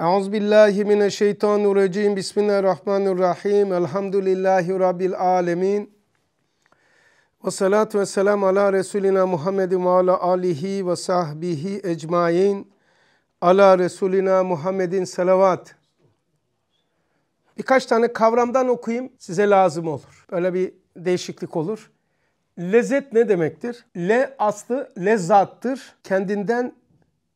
Euzubillahimineşşeytanirracim. Bismillahirrahmanirrahim. Elhamdülillahi Rabbil alemin. Ve salatu ve selam ala Resulina Muhammedin ve ala alihi ve sahbihi ecmain. Ala Resulina Muhammedin salavat. Birkaç tane kavramdan okuyayım size lazım olur. Böyle bir değişiklik olur. Lezzet ne demektir? Le aslı lezzattır. Kendinden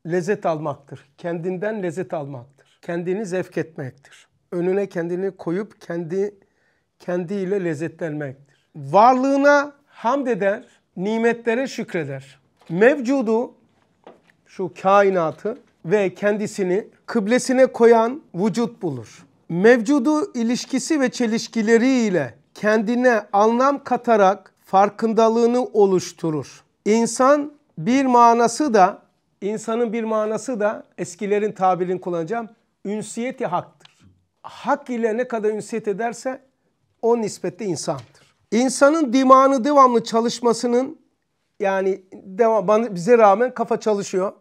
lezzet almaktır. Kendinden lezzet almak kendini zevk etmektir. Önüne kendini koyup kendi kendiyle lezzetlenmektir. Varlığına hamd eder, nimetlere şükreder. Mevcudu şu kainatı ve kendisini kıblesine koyan vücut bulur. Mevcudu ilişkisi ve çelişkileriyle kendine anlam katarak farkındalığını oluşturur. İnsan bir manası da insanın bir manası da eskilerin tabirini kullanacağım ünsiyeti haktır. Hak ile ne kadar ünsiyet ederse o nispette insandır. İnsanın dimağını devamlı çalışmasının yani devam, bize rağmen kafa çalışıyor.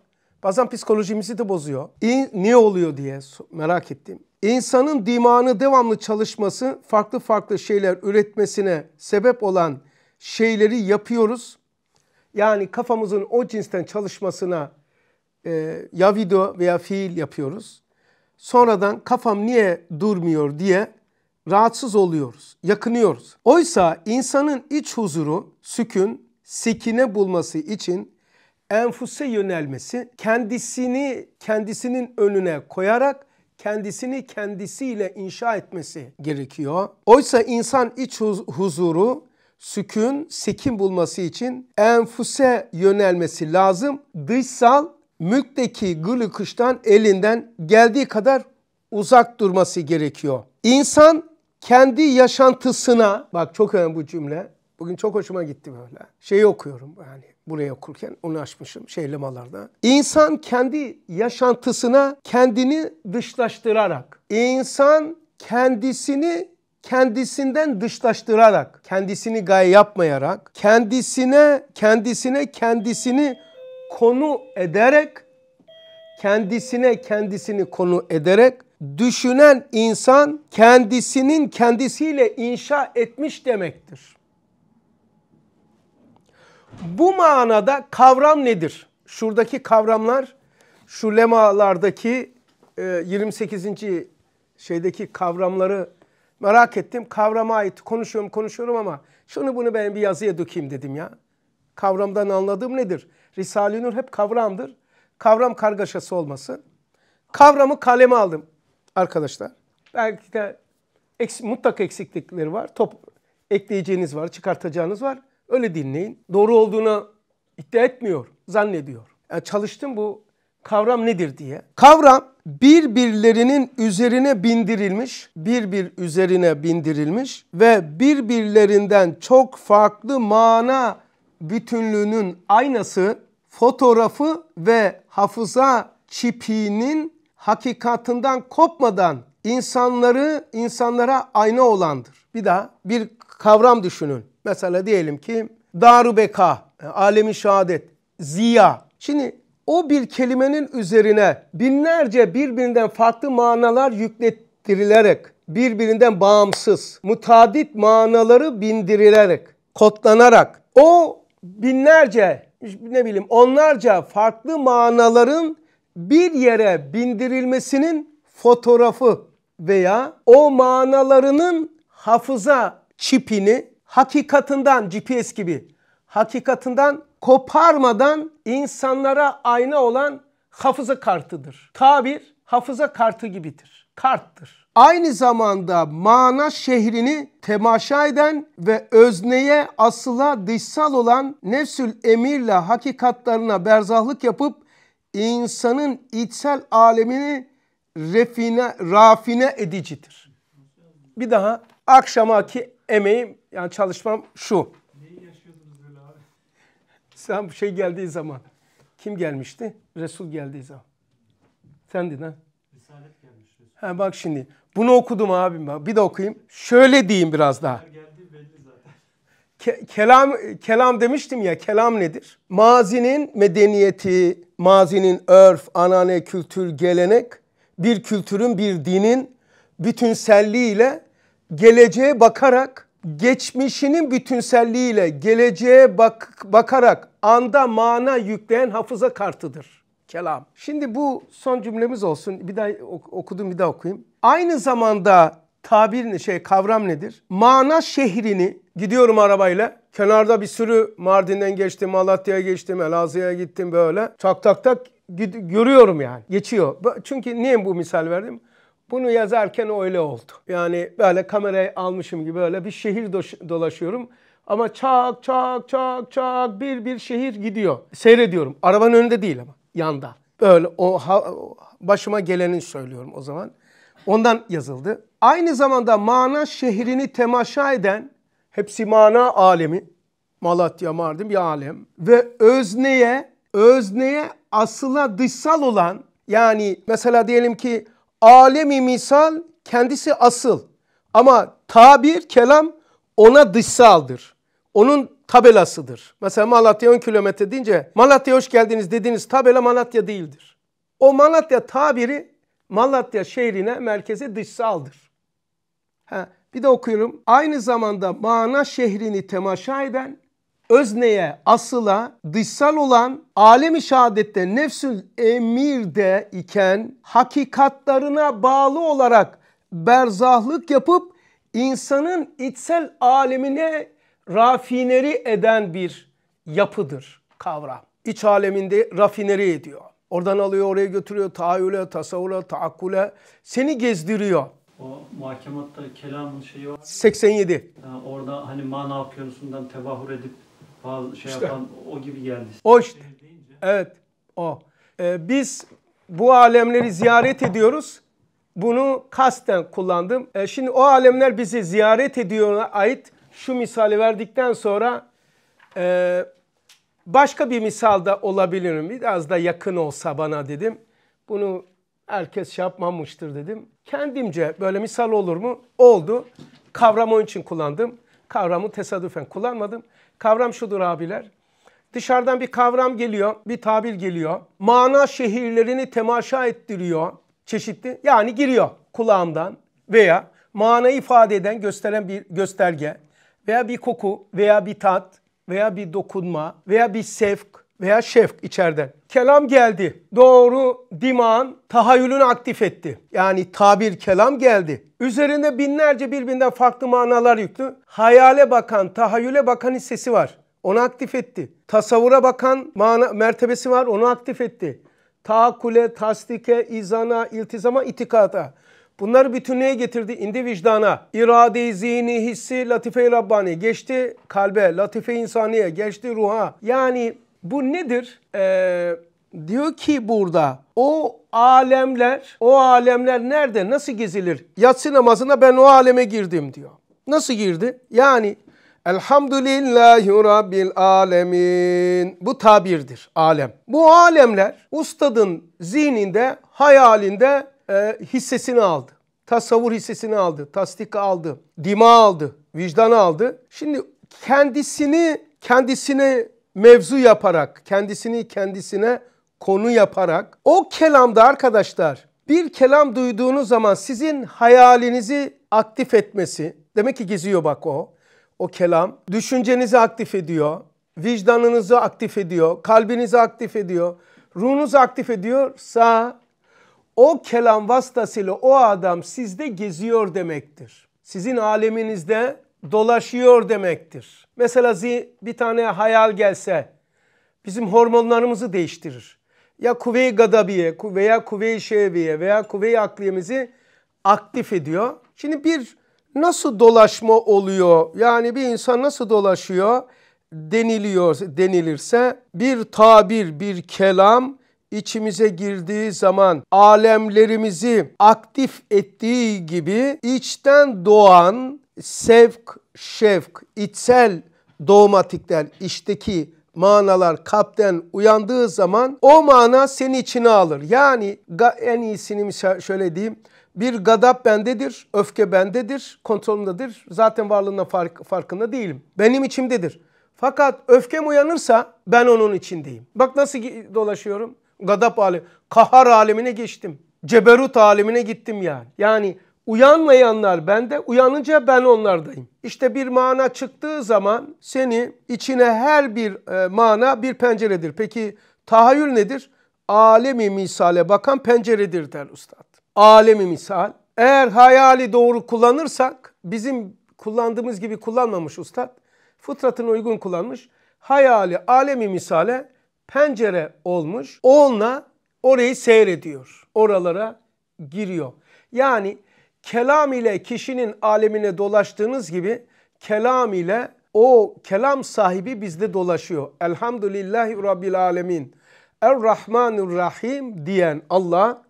Bazen psikolojimizi de bozuyor. İn, niye oluyor diye merak ettim. İnsanın dimağını devamlı çalışması farklı farklı şeyler üretmesine sebep olan şeyleri yapıyoruz. Yani kafamızın o cinsten çalışmasına e, ya video veya fiil yapıyoruz sonradan kafam niye durmuyor diye rahatsız oluyoruz, yakınıyoruz. Oysa insanın iç huzuru, sükun, sekine bulması için enfuse yönelmesi, kendisini kendisinin önüne koyarak kendisini kendisiyle inşa etmesi gerekiyor. Oysa insan iç huzuru, sükün, sekin bulması için enfuse yönelmesi lazım. Dışsal mülkteki gılıkıştan elinden geldiği kadar uzak durması gerekiyor. İnsan kendi yaşantısına, bak çok önemli bu cümle, bugün çok hoşuma gitti böyle. Şeyi okuyorum yani buraya okurken onu açmışım şeylemalarda. İnsan kendi yaşantısına kendini dışlaştırarak, insan kendisini kendisinden dışlaştırarak, kendisini gay yapmayarak, kendisine kendisine kendisini konu ederek kendisine kendisini konu ederek düşünen insan kendisinin kendisiyle inşa etmiş demektir. Bu manada kavram nedir? Şuradaki kavramlar şu lemalardaki 28. E, şeydeki kavramları merak ettim. Kavrama ait konuşuyorum konuşuyorum ama şunu bunu ben bir yazıya dökeyim dedim ya. Kavramdan anladığım nedir? Risale-i Nur hep kavramdır. Kavram kargaşası olmasın. Kavramı kaleme aldım arkadaşlar. Belki de eks, mutlak eksiklikleri var. Top ekleyeceğiniz var, çıkartacağınız var. Öyle dinleyin. Doğru olduğuna iddia etmiyor, zannediyor. Yani çalıştım bu kavram nedir diye. Kavram birbirlerinin üzerine bindirilmiş, birbir üzerine bindirilmiş ve birbirlerinden çok farklı mana bütünlüğünün aynası fotoğrafı ve hafıza çipinin hakikatından kopmadan insanları insanlara ayna olandır. Bir daha bir kavram düşünün. Mesela diyelim ki daru beka, e, alemin şehadet, ziya. Şimdi o bir kelimenin üzerine binlerce birbirinden farklı manalar yüklettirilerek, birbirinden bağımsız, mutadit manaları bindirilerek, kodlanarak o binlerce ne bileyim onlarca farklı manaların bir yere bindirilmesinin fotoğrafı veya o manalarının hafıza çipini hakikatından GPS gibi hakikatından koparmadan insanlara ayna olan hafıza kartıdır. Tabir hafıza kartı gibidir. Karttır aynı zamanda mana şehrini temaşa eden ve özneye asıla dışsal olan nefsül emirle hakikatlarına berzahlık yapıp insanın içsel alemini refine, rafine edicidir. Bir daha akşamaki emeğim yani çalışmam şu. Neyi yaşıyordunuz böyle abi? Sen bu şey geldiği zaman. Kim gelmişti? Resul geldiği zaman. Sendin ha? Risalet gelmiş. Ha bak şimdi. Bunu okudum abim. Bir de okuyayım. Şöyle diyeyim biraz daha. Ke- kelam kelam demiştim ya. Kelam nedir? Mazinin medeniyeti, mazinin örf, anane, kültür, gelenek bir kültürün, bir dinin bütünselliğiyle geleceğe bakarak geçmişinin bütünselliğiyle geleceğe bak bakarak anda mana yükleyen hafıza kartıdır kelam. Şimdi bu son cümlemiz olsun. Bir daha okudum bir daha okuyayım. Aynı zamanda tabir şey kavram nedir? Mana şehrini gidiyorum arabayla. Kenarda bir sürü Mardin'den geçtim, Malatya'ya geçtim, Elazığ'a gittim böyle. Tak tak tak görüyorum yani. Geçiyor. Çünkü niye bu misal verdim? Bunu yazarken öyle oldu. Yani böyle kamerayı almışım gibi böyle bir şehir dolaşıyorum. Ama çak çak çak çak bir bir şehir gidiyor. Seyrediyorum. Arabanın önünde değil ama yanda. Böyle o ha, başıma geleni söylüyorum o zaman. Ondan yazıldı. Aynı zamanda mana şehrini temaşa eden hepsi mana alemi. Malatya, Mardin bir alem. Ve özneye, özneye asıla dışsal olan yani mesela diyelim ki alemi misal kendisi asıl. Ama tabir, kelam ona dışsaldır. Onun tabelasıdır. Mesela Malatya 10 kilometre deyince Malatya hoş geldiniz dediğiniz tabela Malatya değildir. O Malatya tabiri Malatya şehrine merkeze dışsaldır. Ha, bir de okuyorum. Aynı zamanda mana şehrini temaşa eden özneye, asıla, dışsal olan alemi şehadette nefsül emirde iken hakikatlarına bağlı olarak berzahlık yapıp insanın içsel alemine rafineri eden bir yapıdır kavram. İç aleminde rafineri ediyor. Oradan alıyor, oraya götürüyor, tahayyüle, tasavvura, taakkule. Seni gezdiriyor. O muhakematta kelamın şeyi var. 87. Yani orada hani mana okyanusundan tevahür edip bazı şey işte. yapan o gibi geldi. O işte. Şey evet o. Ee, biz bu alemleri ziyaret ediyoruz. Bunu kasten kullandım. Ee, şimdi o alemler bizi ziyaret ediyoruna ait şu misali verdikten sonra e, başka bir misal da olabilir mi? Biraz da yakın olsa bana dedim. Bunu herkes şey yapmamıştır dedim. Kendimce böyle misal olur mu? Oldu. Kavram onun için kullandım. Kavramı tesadüfen kullanmadım. Kavram şudur abiler. Dışarıdan bir kavram geliyor, bir tabir geliyor. Mana şehirlerini temaşa ettiriyor. Çeşitli yani giriyor kulağımdan veya mana ifade eden gösteren bir gösterge veya bir koku veya bir tat veya bir dokunma veya bir sevk veya şefk içeriden. Kelam geldi. Doğru diman, tahayyülünü aktif etti. Yani tabir kelam geldi. Üzerinde binlerce birbirinden farklı manalar yüklü. Hayale bakan, tahayyüle bakan hissesi var. Onu aktif etti. Tasavvura bakan mana, mertebesi var. Onu aktif etti. Tahakkule, tasdike, izana, iltizama, itikada. Bunları bütünlüğe getirdi, indi vicdana. İrade, zihni, hissi, latife-i Rabbani geçti kalbe, latife insaniye geçti ruha. Yani bu nedir? Ee, diyor ki burada o alemler, o alemler nerede, nasıl gezilir? Yatsı namazına ben o aleme girdim diyor. Nasıl girdi? Yani Elhamdülillahi Rabbil Alemin. Bu tabirdir alem. Bu alemler ustadın zihninde, hayalinde e, hissesini aldı. Tasavvur hissesini aldı, tasdik aldı, dima aldı, vicdan aldı. Şimdi kendisini kendisine mevzu yaparak, kendisini kendisine konu yaparak o kelamda arkadaşlar bir kelam duyduğunuz zaman sizin hayalinizi aktif etmesi, demek ki geziyor bak o, o kelam, düşüncenizi aktif ediyor, vicdanınızı aktif ediyor, kalbinizi aktif ediyor, ruhunuzu aktif ediyorsa o kelam vasıtasıyla o adam sizde geziyor demektir. Sizin aleminizde dolaşıyor demektir. Mesela bir tane hayal gelse bizim hormonlarımızı değiştirir. Ya kuvve-i gadabiye veya kuvve-i şeviye veya kuvve-i akliyemizi aktif ediyor. Şimdi bir nasıl dolaşma oluyor yani bir insan nasıl dolaşıyor deniliyor denilirse bir tabir bir kelam içimize girdiği zaman alemlerimizi aktif ettiği gibi içten doğan sevk, şevk, içsel dogmatikler, içteki manalar kalpten uyandığı zaman o mana seni içine alır. Yani en iyisini şöyle diyeyim. Bir gadap bendedir, öfke bendedir, kontrolümdedir. Zaten varlığından fark, farkında değilim. Benim içimdedir. Fakat öfkem uyanırsa ben onun içindeyim. Bak nasıl dolaşıyorum gadap alemi, kahar alemine geçtim. Ceberut alemine gittim yani. Yani uyanmayanlar bende, uyanınca ben onlardayım. İşte bir mana çıktığı zaman seni içine her bir e, mana bir penceredir. Peki tahayyül nedir? Alemi misale bakan penceredir der ustad. Alemi misal. Eğer hayali doğru kullanırsak bizim kullandığımız gibi kullanmamış ustad. Fıtratına uygun kullanmış. Hayali alemi misale pencere olmuş. Onunla orayı seyrediyor. Oralara giriyor. Yani kelam ile kişinin alemine dolaştığınız gibi kelam ile o kelam sahibi bizde dolaşıyor. Elhamdülillahi Rabbil Alemin. Errahmanirrahim diyen Allah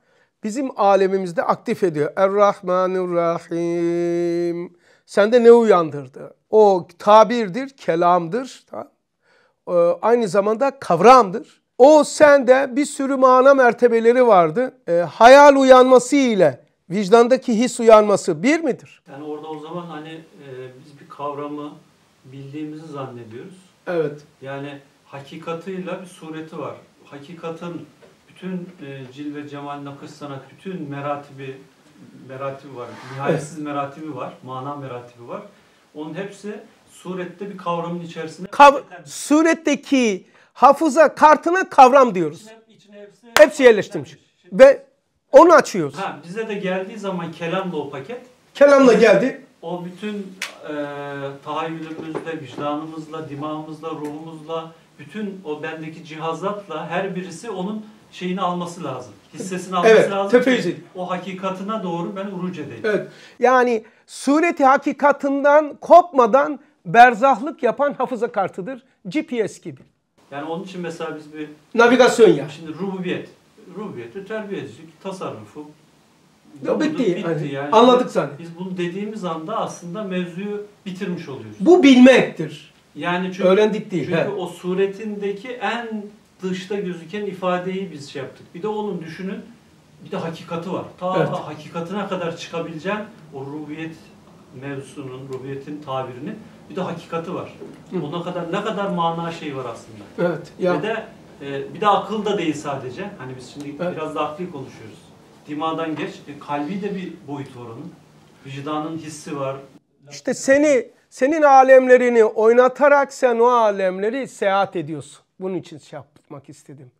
bizim alemimizde aktif ediyor. Errahmanirrahim. Sende ne uyandırdı? O tabirdir, kelamdır. Tamam. E, aynı zamanda kavramdır. O sende bir sürü mana mertebeleri vardı. E, hayal uyanması ile vicdandaki his uyanması bir midir? Yani orada o zaman hani e, biz bir kavramı bildiğimizi zannediyoruz. Evet. Yani hakikatıyla bir sureti var. Hakikatın bütün e, ve cemal, nakış, sanat, bütün meratibi meratibi var. Nihayetsiz evet. meratibi var. Mana meratibi var. Onun hepsi surette bir kavramın içerisinde. Kav suretteki hafıza kartına kavram diyoruz. İçine, içine hepsi, hepsi yerleştirmiş. Şimdi, Ve onu açıyoruz. Ha, bize de geldiği zaman kelamla o paket. Kelamla geldi. O bütün e, tahayyülümüzle, vicdanımızla, dimağımızla, ruhumuzla, bütün o bendeki cihazatla her birisi onun şeyini alması lazım. Hissesini alması evet, lazım. Tefeci. O hakikatına doğru ben uruc edeyim. Evet. Yani sureti hakikatından kopmadan berzahlık yapan hafıza kartıdır. GPS gibi. Yani onun için mesela biz bir... Navigasyon ya. Şimdi rububiyet. Rububiyeti terbiyecilik, tasarrufu. Ya bitti. bitti hani, yani. Anladık zaten. Biz bunu dediğimiz anda aslında mevzuyu bitirmiş oluyoruz. Bu bilmektir. Yani çünkü, Öğrendik değil. Çünkü he. o suretindeki en dışta gözüken ifadeyi biz şey yaptık. Bir de onun düşünün bir de hakikati var. Ta evet. hakikatine kadar çıkabileceğin o rububiyet mevzusunun, rubiyetin tabirini bir de hakikati var. Hı. Ona kadar ne kadar mana şey var aslında. Evet. Ya. Ve de e, bir de akıl da değil sadece. Hani biz şimdi evet. biraz da akli konuşuyoruz. Dimadan geç. E, kalbi de bir boyut var onun. Vicdanın hissi var. İşte seni senin alemlerini oynatarak sen o alemleri seyahat ediyorsun. Bunun için şey yapmak istedim.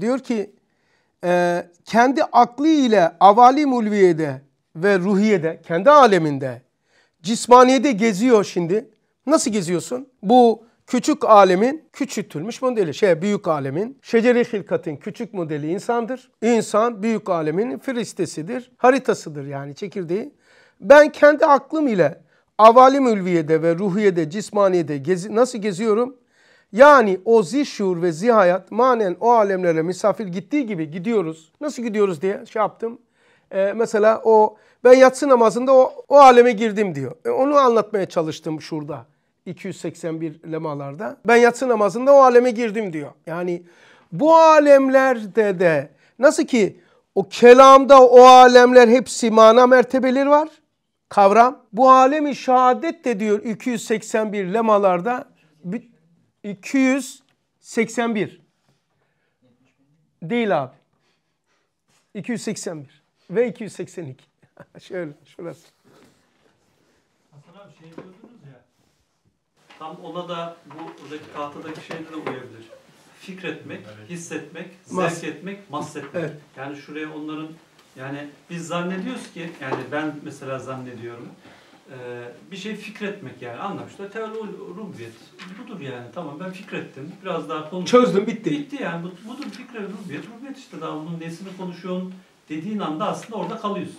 Diyor ki e, kendi aklı ile avali mulviyede ve ruhiyede kendi aleminde cismaniyede geziyor şimdi. Nasıl geziyorsun? Bu küçük alemin küçültülmüş modeli, şey büyük alemin, şeceri hilkatin küçük modeli insandır. İnsan büyük alemin fristesidir, haritasıdır yani çekirdeği. Ben kendi aklım ile avalim ülviyede ve ruhiyede, cismaniyede gezi, nasıl geziyorum? Yani o zişur ve zihayat manen o alemlere misafir gittiği gibi gidiyoruz. Nasıl gidiyoruz diye şey yaptım. Ee, mesela o ben yatsı namazında o, o aleme girdim diyor. E, onu anlatmaya çalıştım şurada. 281 lemalarda ben yatsı namazında o aleme girdim diyor. Yani bu alemlerde de nasıl ki o kelamda o alemler hepsi mana mertebeleri var. Kavram. Bu alemi şehadet de diyor 281 lemalarda 281 değil abi. 281 ve 282. Şöyle şurası. tam ona da bu buradaki tahtadaki şeyde de uyabilir. Fikretmek, hissetmek, mas. zevk etmek, mahsetmek. Yani şuraya onların yani biz zannediyoruz ki yani ben mesela zannediyorum e, bir şey fikretmek yani anlamışlar. Teolul rubiyet budur yani tamam ben fikrettim biraz daha konu Çözdüm bitti. Bitti yani bu, budur fikre rubiyet. Rubiyet işte daha bunun nesini konuşuyorsun dediğin anda aslında orada kalıyorsun.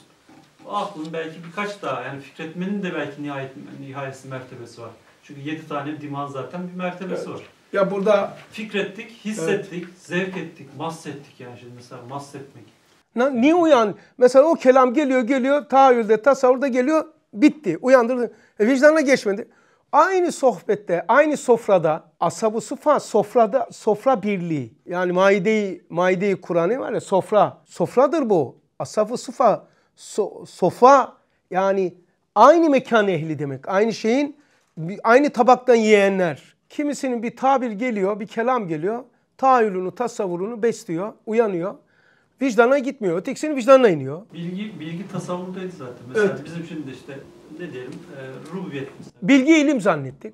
O aklın belki birkaç daha yani fikretmenin de belki nihayet, nihayesi mertebesi var. Çünkü yedi tane diman zaten bir mertebesi evet. var. Ya burada fikrettik, hissettik, evet. zevk ettik, mahsettik yani şimdi mesela mahsetmek. Niye uyan? Mesela o kelam geliyor geliyor tahayyülde, tasavvurda geliyor bitti. Uyandırdı. E, vicdanına geçmedi. Aynı sohbette, aynı sofrada, asabı sıfa sofrada, sofra birliği. Yani maideyi, maideyi Kur'an'ı var ya sofra. Sofradır bu. Asabı sıfa, so, sofa yani aynı mekan ehli demek. Aynı şeyin aynı tabaktan yiyenler. Kimisinin bir tabir geliyor, bir kelam geliyor. Tahayyülünü, tasavvurunu besliyor, uyanıyor. Vicdana gitmiyor. Ötekisinin vicdanına iniyor. Bilgi, bilgi tasavvurdaydı zaten. Mesela evet. bizim şimdi işte ne diyelim e, rububiyet mesela. Bilgi ilim zannettik.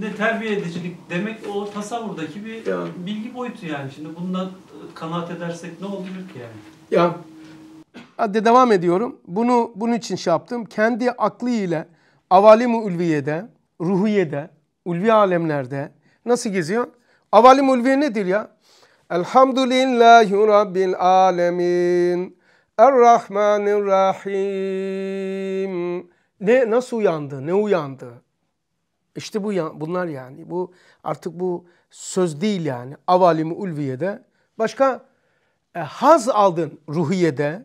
Ne terbiye edicilik demek o tasavvurdaki bir ya. bilgi boyutu yani. Şimdi bundan e, kanaat edersek ne olur ki yani? Ya Hadi devam ediyorum. Bunu bunun için şey yaptım. Kendi aklı ile avali-i ülviyede ruhiyede, ulvi alemlerde nasıl geziyor? Avalim ulviye nedir ya? Elhamdülillahi Rabbil alemin. Errahmanirrahim. Ne nasıl uyandı? Ne uyandı? İşte bu bunlar yani. Bu artık bu söz değil yani. Avalimi ulviyede. Başka e, haz aldın ruhiyede.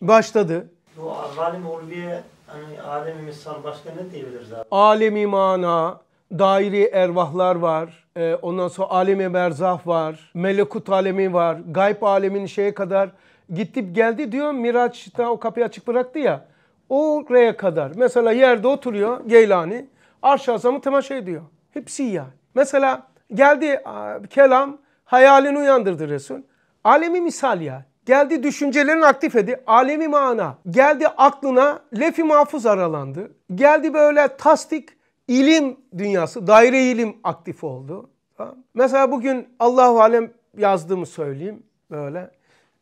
Başladı. başladı. Bu avalimi ulviye Hani alemi misal başka ne diyebiliriz abi? Alemi mana, daire ervahlar var. Ee, ondan sonra alemi berzah var. Melekut alemi var. Gayb alemin şeye kadar gittip geldi diyor. Miraç'ta o kapıyı açık bıraktı ya. Oraya kadar. Mesela yerde oturuyor Geylani. Arş-ı Azam'ı temaşa şey ediyor. Hepsi yani. Mesela geldi kelam hayalini uyandırdı Resul. Alemi misal yani. Geldi düşüncelerini aktif edi. Alemi mana. Geldi aklına lefi mahfuz aralandı. Geldi böyle tasdik ilim dünyası, daire ilim aktif oldu. Mesela bugün Allahu Alem yazdığımı söyleyeyim böyle.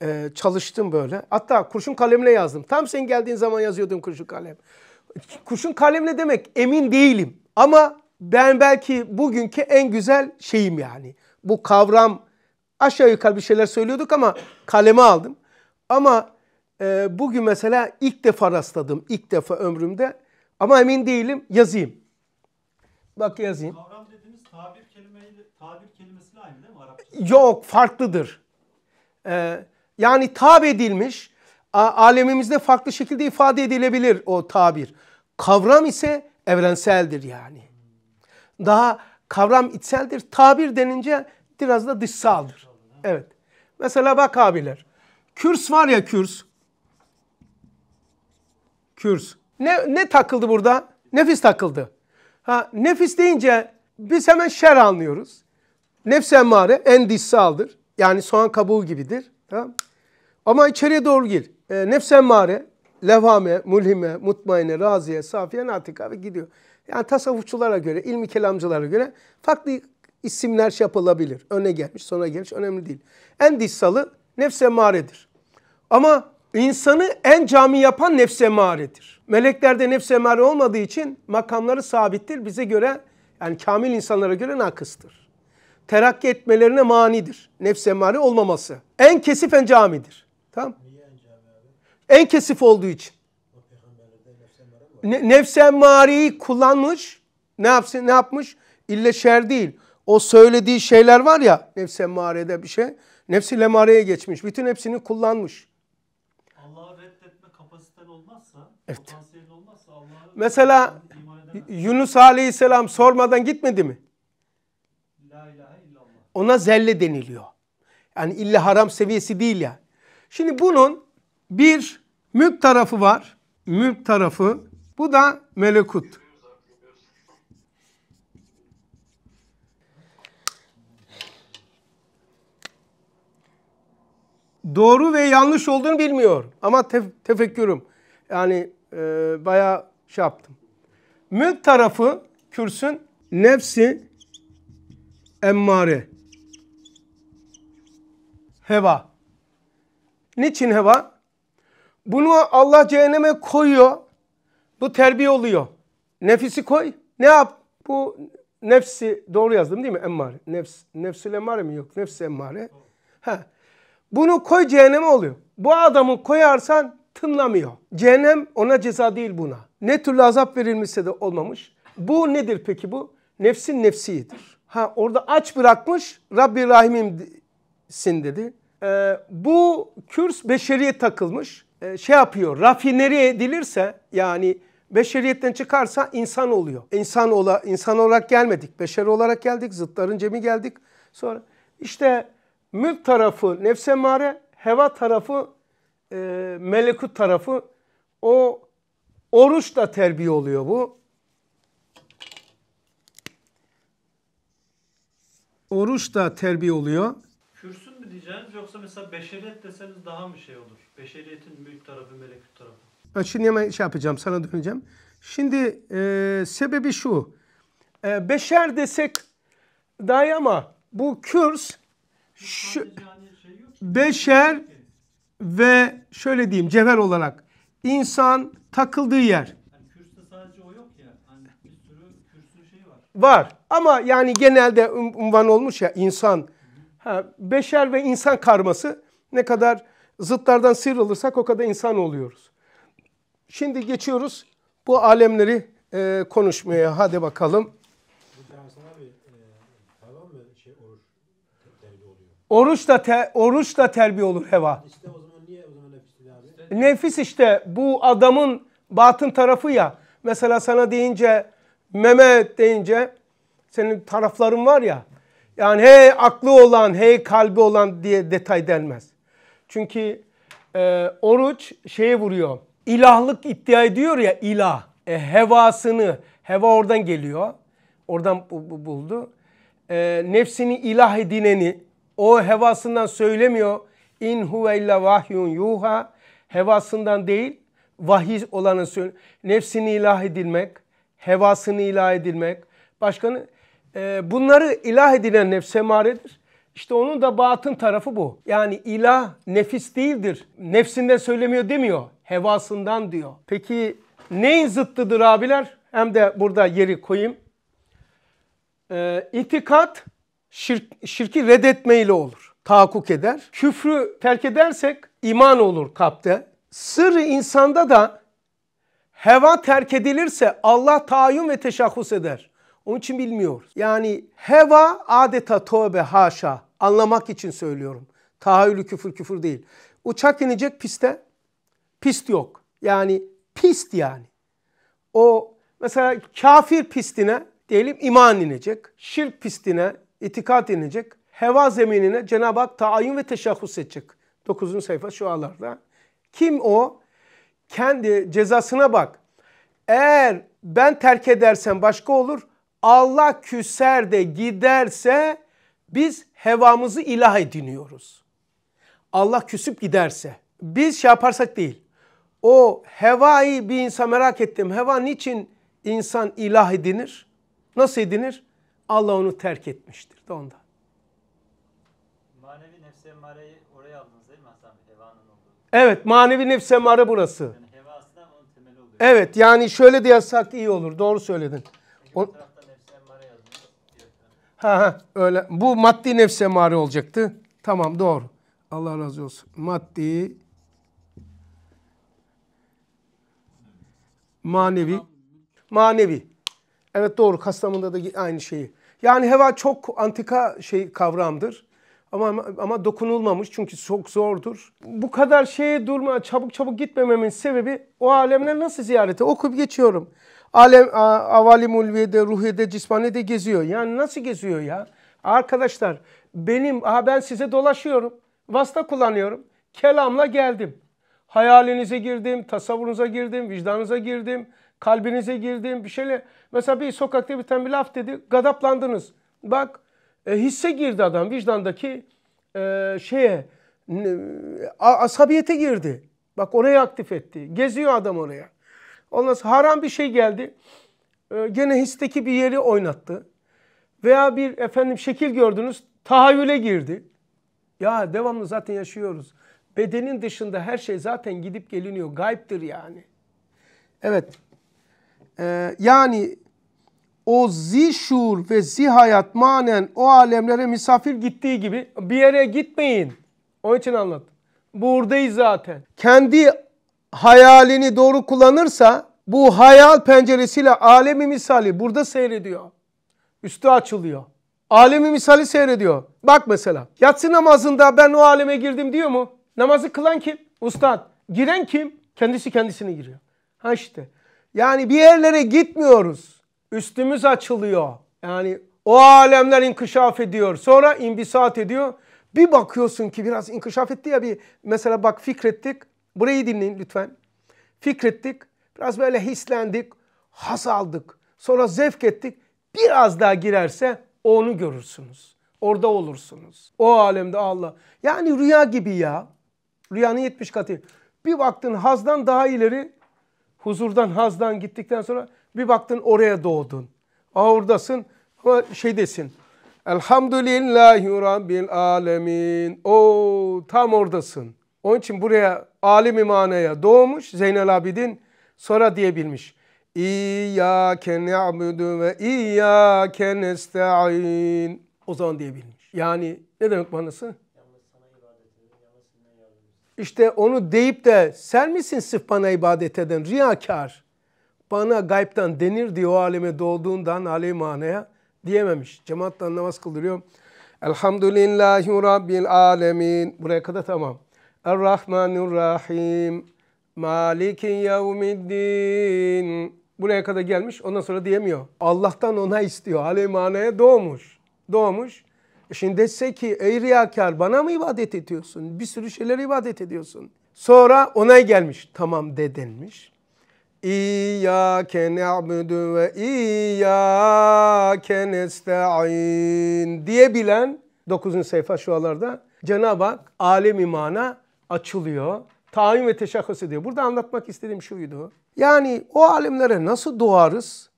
Ee, çalıştım böyle. Hatta kurşun kalemle yazdım. Tam sen geldiğin zaman yazıyordum kurşun kalem. Kurşun kalemle demek emin değilim. Ama ben belki bugünkü en güzel şeyim yani. Bu kavram aşağı yukarı bir şeyler söylüyorduk ama kaleme aldım. Ama e, bugün mesela ilk defa rastladım, ilk defa ömrümde ama emin değilim yazayım. Bak yazayım. Kavram dediğiniz tabir, tabir kelimesiyle aynı değil mi Arapça? Yok farklıdır. Ee, yani tab edilmiş alemimizde farklı şekilde ifade edilebilir o tabir. Kavram ise evrenseldir yani. Daha kavram içseldir. Tabir denince biraz da dışsaldır. Evet. Mesela bak abiler. Kürs var ya kürs. Kürs. Ne, ne takıldı burada? Nefis takıldı. Ha, nefis deyince biz hemen şer anlıyoruz. Nefs emmare en dişsaldır. Yani soğan kabuğu gibidir. Tamam. Ama içeriye doğru gir. E, nefs emmare, levhame, mulhime, mutmaine, raziye, safiye, natika ve gidiyor. Yani tasavvufçulara göre, ilmi kelamcılara göre farklı isimler şey yapılabilir. Öne gelmiş, sona gelmiş önemli değil. En dişsalı nefse maredir. Ama insanı en cami yapan nefse maredir. Meleklerde nefse mare olmadığı için makamları sabittir. Bize göre yani kamil insanlara göre nakıstır. Terakki etmelerine manidir. Nefse mare olmaması. En kesif en camidir. Tamam En kesif olduğu için. nefse mariyi kullanmış. Ne yapsın? Ne yapmış? İlle şer değil o söylediği şeyler var ya nefs emmarede bir şey. Nefsi lemareye geçmiş. Bütün hepsini kullanmış. Allah'ı reddetme kapasiten olmazsa, evet. potansiyelin olmazsa Allah'ı Mesela Yunus Aleyhisselam sormadan gitmedi mi? La ilahe illallah. Ona zelle deniliyor. Yani illa haram seviyesi değil ya. Şimdi bunun bir mülk tarafı var. Mülk tarafı. Bu da melekut. doğru ve yanlış olduğunu bilmiyor. Ama tef tefekkürüm. Yani e, bayağı şey yaptım. Mülk tarafı kürsün nefsi emmare. Heva. Niçin heva? Bunu Allah cehenneme koyuyor. Bu terbiye oluyor. Nefisi koy. Ne yap? Bu nefsi doğru yazdım değil mi? Emmare. Nefs, nefsil emmare mi? Yok. Nefsi emmare. Ha. Bunu koy cehenneme oluyor. Bu adamı koyarsan tınlamıyor. Cehennem ona ceza değil buna. Ne türlü azap verilmişse de olmamış. Bu nedir peki bu? Nefsin nefsiyedir. Ha orada aç bırakmış Rabbi Rahim'imsin dedi. Ee, bu kürs beşeriye takılmış. Ee, şey yapıyor rafineri edilirse yani beşeriyetten çıkarsa insan oluyor. İnsan, ola, insan olarak gelmedik. Beşeri olarak geldik. Zıtların cemi geldik. Sonra işte mülk tarafı nefse mare, heva tarafı e, melekut tarafı. O oruçla terbiye oluyor bu. Oruçla terbiye oluyor. Kürsün mü diyeceğiniz yoksa mesela beşeriyet deseniz daha mı şey olur? Beşeriyetin mülk tarafı, melekut tarafı. şimdi hemen şey yapacağım, sana döneceğim. Şimdi e, sebebi şu. E, beşer desek dahi ama bu kürs şu, beşer ve şöyle diyeyim cevher olarak insan takıldığı yer. Hani şey var ama yani genelde um, unvan olmuş ya insan. Ha, beşer ve insan karması ne kadar zıtlardan sıyrılırsak o kadar insan oluyoruz. Şimdi geçiyoruz bu alemleri e, konuşmaya. Hadi bakalım. Oruçla te, oruçla terbiye olur heva. İşte o zaman niye o zaman nefis abi? Nefis işte bu adamın batın tarafı ya. Mesela sana deyince Mehmet deyince senin tarafların var ya. Yani hey aklı olan, hey kalbi olan diye detay denmez. Çünkü e, oruç şeye vuruyor. İlahlık iddia ediyor ya ilah. E, hevasını, heva oradan geliyor. Oradan buldu. E, nefsini ilah edineni, o hevasından söylemiyor. İn huve illa vahyun yuha. Hevasından değil, vahiy olanı söylüyor. Nefsini ilah edilmek, hevasını ilah edilmek. Başkanı e, bunları ilah edilen nefse maredir. İşte onun da batın tarafı bu. Yani ilah nefis değildir. Nefsinden söylemiyor demiyor. Hevasından diyor. Peki neyin zıttıdır abiler? Hem de burada yeri koyayım. Ee, itikat şirk, şirki reddetmeyle olur. Tahakkuk eder. Küfrü terk edersek iman olur kalpte. Sırrı insanda da heva terk edilirse Allah tayin ve teşahhus eder. Onun için bilmiyoruz. Yani heva adeta tövbe haşa anlamak için söylüyorum. Tahayyülü küfür küfür değil. Uçak inecek piste. Pist yok. Yani pist yani. O mesela kafir pistine diyelim iman inecek. Şirk pistine itikat denilecek. Heva zeminine Cenab-ı Hak tayin ve teşahhus edecek. 9. sayfa şu alarda. Kim o? Kendi cezasına bak. Eğer ben terk edersem başka olur. Allah küser de giderse biz hevamızı ilah ediniyoruz. Allah küsüp giderse. Biz şey yaparsak değil. O hevayı bir insan merak ettim. Heva niçin insan ilah edinir? Nasıl edinir? Allah onu terk etmiştir de onda. Manevi nefse emareyi oraya aldınız değil mi Hasan Bey? olduğu. Evet manevi nefse emare burası. Yani heva aslında onun temeli oluyor. Evet yani şöyle de yazsak iyi olur. Doğru söyledin. Peki, o... Ha ha öyle. Bu maddi nefse emare olacaktı. Tamam doğru. Allah razı olsun. Maddi manevi manevi. Evet doğru. Kastamonu'da da aynı şeyi. Yani heva çok antika şey kavramdır. Ama, ama dokunulmamış çünkü çok zordur. Bu kadar şeye durma, çabuk çabuk gitmememin sebebi o alemler nasıl ziyarete? Okuyup geçiyorum. Alem, avali mulviyede, ruhiyede, cismanede geziyor. Yani nasıl geziyor ya? Arkadaşlar benim, aha ben size dolaşıyorum. Vasıta kullanıyorum. Kelamla geldim. Hayalinize girdim, tasavvurunuza girdim, vicdanınıza girdim kalbinize girdiğim bir şeyle. Mesela bir sokakta bir tane bir laf dedi. Gadaplandınız. Bak e, hisse girdi adam vicdandaki e, şeye e, asabiyete girdi. Bak oraya aktif etti. Geziyor adam oraya. Ondan sonra haram bir şey geldi. E, gene histeki bir yeri oynattı. Veya bir efendim şekil gördünüz. Tahayyüle girdi. Ya devamlı zaten yaşıyoruz. Bedenin dışında her şey zaten gidip geliniyor. Gayiptir yani. Evet e, yani o zişur ve zihayat manen o alemlere misafir gittiği gibi bir yere gitmeyin. Onun için anlat. Buradayız zaten. Kendi hayalini doğru kullanırsa bu hayal penceresiyle alemi misali burada seyrediyor. Üstü açılıyor. Alemi misali seyrediyor. Bak mesela yatsı namazında ben o aleme girdim diyor mu? Namazı kılan kim? Ustad. Giren kim? Kendisi kendisine giriyor. Ha işte yani bir yerlere gitmiyoruz. Üstümüz açılıyor. Yani o alemler inkişaf ediyor. Sonra imbisat ediyor. Bir bakıyorsun ki biraz inkişaf etti ya bir mesela bak fikrettik. Burayı dinleyin lütfen. Fikrettik. Biraz böyle hislendik. Has aldık. Sonra zevk ettik. Biraz daha girerse onu görürsünüz. Orada olursunuz. O alemde Allah. Yani rüya gibi ya. Rüyanın 70 katı. Bir baktın hazdan daha ileri huzurdan, hazdan gittikten sonra bir baktın oraya doğdun. Oradasın ama şey desin. Elhamdülillahi Rabbil alemin. O tam oradasın. Onun için buraya alim imaneye doğmuş Zeynel Abidin sonra diyebilmiş. İyyâke ne'budu ve iyyâke nesta'in. O zaman diyebilmiş. Yani ne demek manası? İşte onu deyip de sen misin sırf bana ibadet eden riyakar bana gaybtan denir diye o aleme doğduğundan alem manaya diyememiş. Cemaatle namaz kıldırıyor. Elhamdülillahi Rabbil alemin. Buraya kadar tamam. Errahmanirrahim. Maliki yevmiddin. Buraya kadar gelmiş ondan sonra diyemiyor. Allah'tan ona istiyor. Alem manaya doğmuş. Doğmuş. Şimdi dese ki ey riyakar bana mı ibadet ediyorsun? Bir sürü şeyler ibadet ediyorsun. Sonra onay gelmiş. Tamam de denmiş. İyyâke ne'budu ve iyyâke nesta'in diyebilen 9. sayfa şu alarda Cenab-ı Hak alem imana açılıyor. Tayin ve teşakküs ediyor. Burada anlatmak istediğim şuydu. Yani o alemlere nasıl doğarız?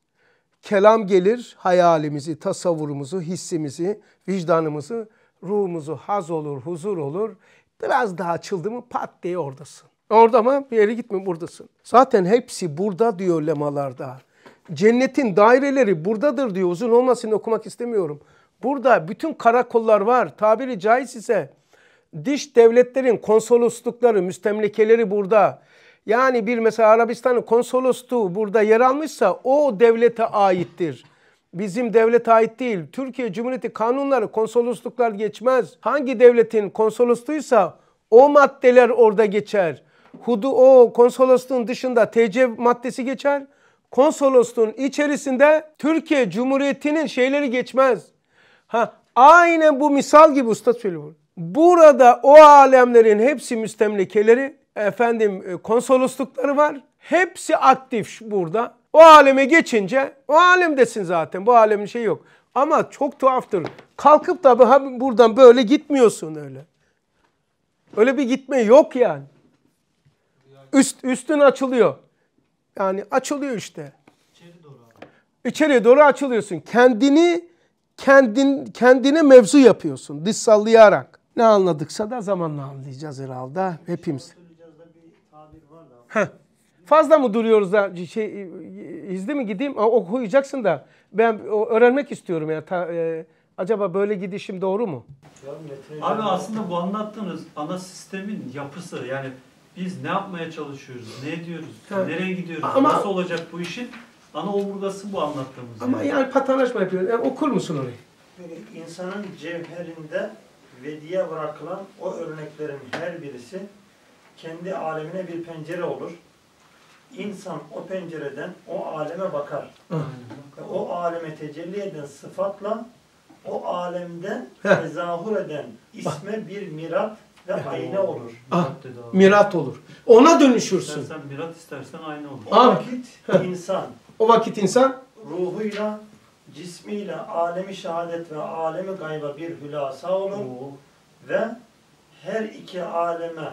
kelam gelir hayalimizi, tasavvurumuzu, hissimizi, vicdanımızı, ruhumuzu haz olur, huzur olur. Biraz daha açıldı mı pat diye oradasın. Orada mı bir yere gitme buradasın. Zaten hepsi burada diyor lemalarda. Cennetin daireleri buradadır diyor. Uzun olmasını okumak istemiyorum. Burada bütün karakollar var. Tabiri caiz ise diş devletlerin konsoloslukları, müstemlekeleri burada. Yani bir mesela Arabistan'ın konsolosluğu burada yer almışsa o devlete aittir. Bizim devlete ait değil. Türkiye Cumhuriyeti kanunları konsolosluklar geçmez. Hangi devletin konsolosluğuysa o maddeler orada geçer. Hudu o konsolosluğun dışında TC maddesi geçer. Konsolosluğun içerisinde Türkiye Cumhuriyeti'nin şeyleri geçmez. Ha aynen bu misal gibi usta söylüyor. Burada o alemlerin hepsi müstemlekeleri efendim e, konsoloslukları var. Hepsi aktif burada. O aleme geçince o alemdesin zaten. Bu alemin şey yok. Ama çok tuhaftır. Kalkıp da buradan böyle gitmiyorsun öyle. Öyle bir gitme yok yani. Üst, üstün açılıyor. Yani açılıyor işte. İçeri doğru. İçeriye doğru açılıyorsun. Kendini kendin, kendine mevzu yapıyorsun sallayarak Ne anladıksa da zamanla anlayacağız herhalde hepimiz. Heh. Fazla mı duruyoruz da şey, şey hızlı mı gideyim? Okuyacaksın da ben öğrenmek istiyorum ya. Ta, e, acaba böyle gidişim doğru mu? Abi aslında bu anlattığınız ana sistemin yapısı yani biz ne yapmaya çalışıyoruz, ne ediyoruz, Tabii. nereye gidiyoruz, ama, nasıl olacak bu işin ana omurgası bu anlattığımız. Ama yani, yani patanaşma yapıyoruz. Yani e, okur musun orayı? İnsanın cevherinde vediye bırakılan o örneklerin her birisi kendi alemine bir pencere olur. İnsan o pencereden o aleme bakar. Ve o aleme tecelli eden sıfatla o alemden tezahür eden isme bir mirat ve ayna olur. Ah, mirat olur. Ona dönüşürsün. İstersen mirat istersen ayna olur. O ah. vakit insan. O vakit insan ruhuyla, cismiyle alemi şehadet ve alemi gayba bir hülasa olur. Oo. Ve her iki aleme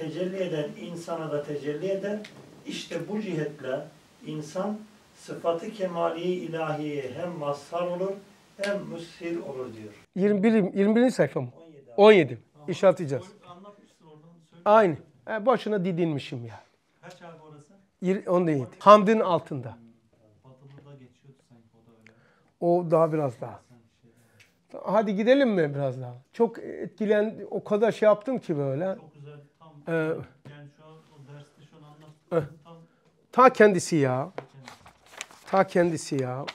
tecelli eden insana da tecelli eder. İşte bu cihetle insan sıfatı kemali ilahiye hem mazhar olur hem müshir olur diyor. 21. 21. sayfa mı? 17. 17. Tamam. İşaretleyeceğiz. Aynı. E, boşuna didinmişim ya. Kaç abi orası? 17. Hamdin altında. Hmm, o daha biraz daha. Şey- Hadi gidelim mi biraz daha? Çok etkilen, o kadar şey yaptım ki böyle. Ee, yani şu an o derste şu an anlattığım ee, tam... Ta kendisi ya. Ta kendisi ya.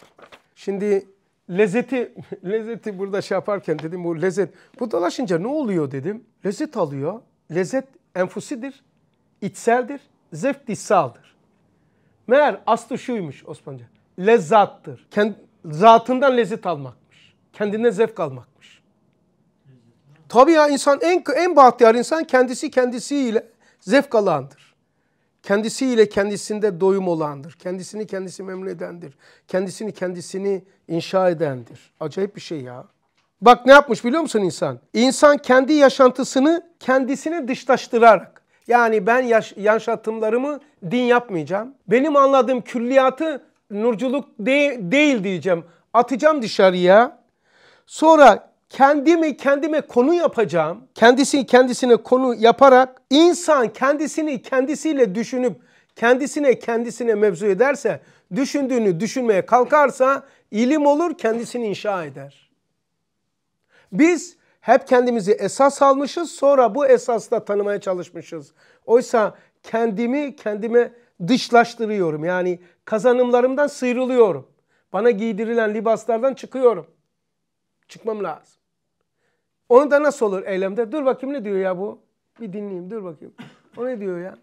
Şimdi lezzeti lezzeti burada şey yaparken dedim bu lezzet. Bu dolaşınca ne oluyor dedim. Lezzet alıyor. Lezzet enfusidir. içseldir. Zevk dışsaldır. Meğer aslı şuymuş Osmanlıca. Lezzattır. Kend, zatından lezzet almakmış. Kendine zevk almakmış. Tabii ya insan en, en bahtiyar insan kendisi kendisiyle zevk alandır. Kendisiyle kendisinde doyum olandır. Kendisini kendisi memnun edendir. Kendisini kendisini inşa edendir. Acayip bir şey ya. Bak ne yapmış biliyor musun insan? İnsan kendi yaşantısını kendisini dışlaştırarak. Yani ben yaş yaşattımlarımı din yapmayacağım. Benim anladığım külliyatı nurculuk de değil diyeceğim. Atacağım dışarıya. Sonra kendimi kendime konu yapacağım. Kendisi kendisine konu yaparak insan kendisini kendisiyle düşünüp kendisine kendisine mevzu ederse, düşündüğünü düşünmeye kalkarsa ilim olur, kendisini inşa eder. Biz hep kendimizi esas almışız, sonra bu esasla tanımaya çalışmışız. Oysa kendimi kendime dışlaştırıyorum. Yani kazanımlarımdan sıyrılıyorum. Bana giydirilen libaslardan çıkıyorum. Çıkmam lazım. Onu da nasıl olur eylemde? Dur bakayım ne diyor ya bu? Bir dinleyeyim dur bakayım. O ne diyor ya?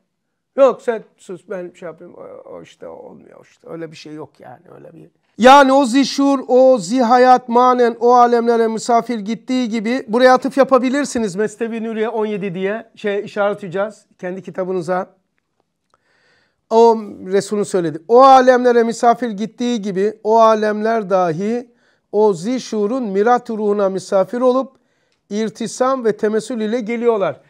Yok sen sus ben şey yapayım. O, o işte olmuyor işte. Öyle bir şey yok yani öyle bir. Yani o zişur, o zihayat manen o alemlere misafir gittiği gibi buraya atıf yapabilirsiniz. Mesnevi Nuriye 17 diye şey işaret edeceğiz kendi kitabınıza. O Resul'ün söyledi. O alemlere misafir gittiği gibi o alemler dahi o zişurun mirat ruhuna misafir olup irtisam ve temesül ile geliyorlar.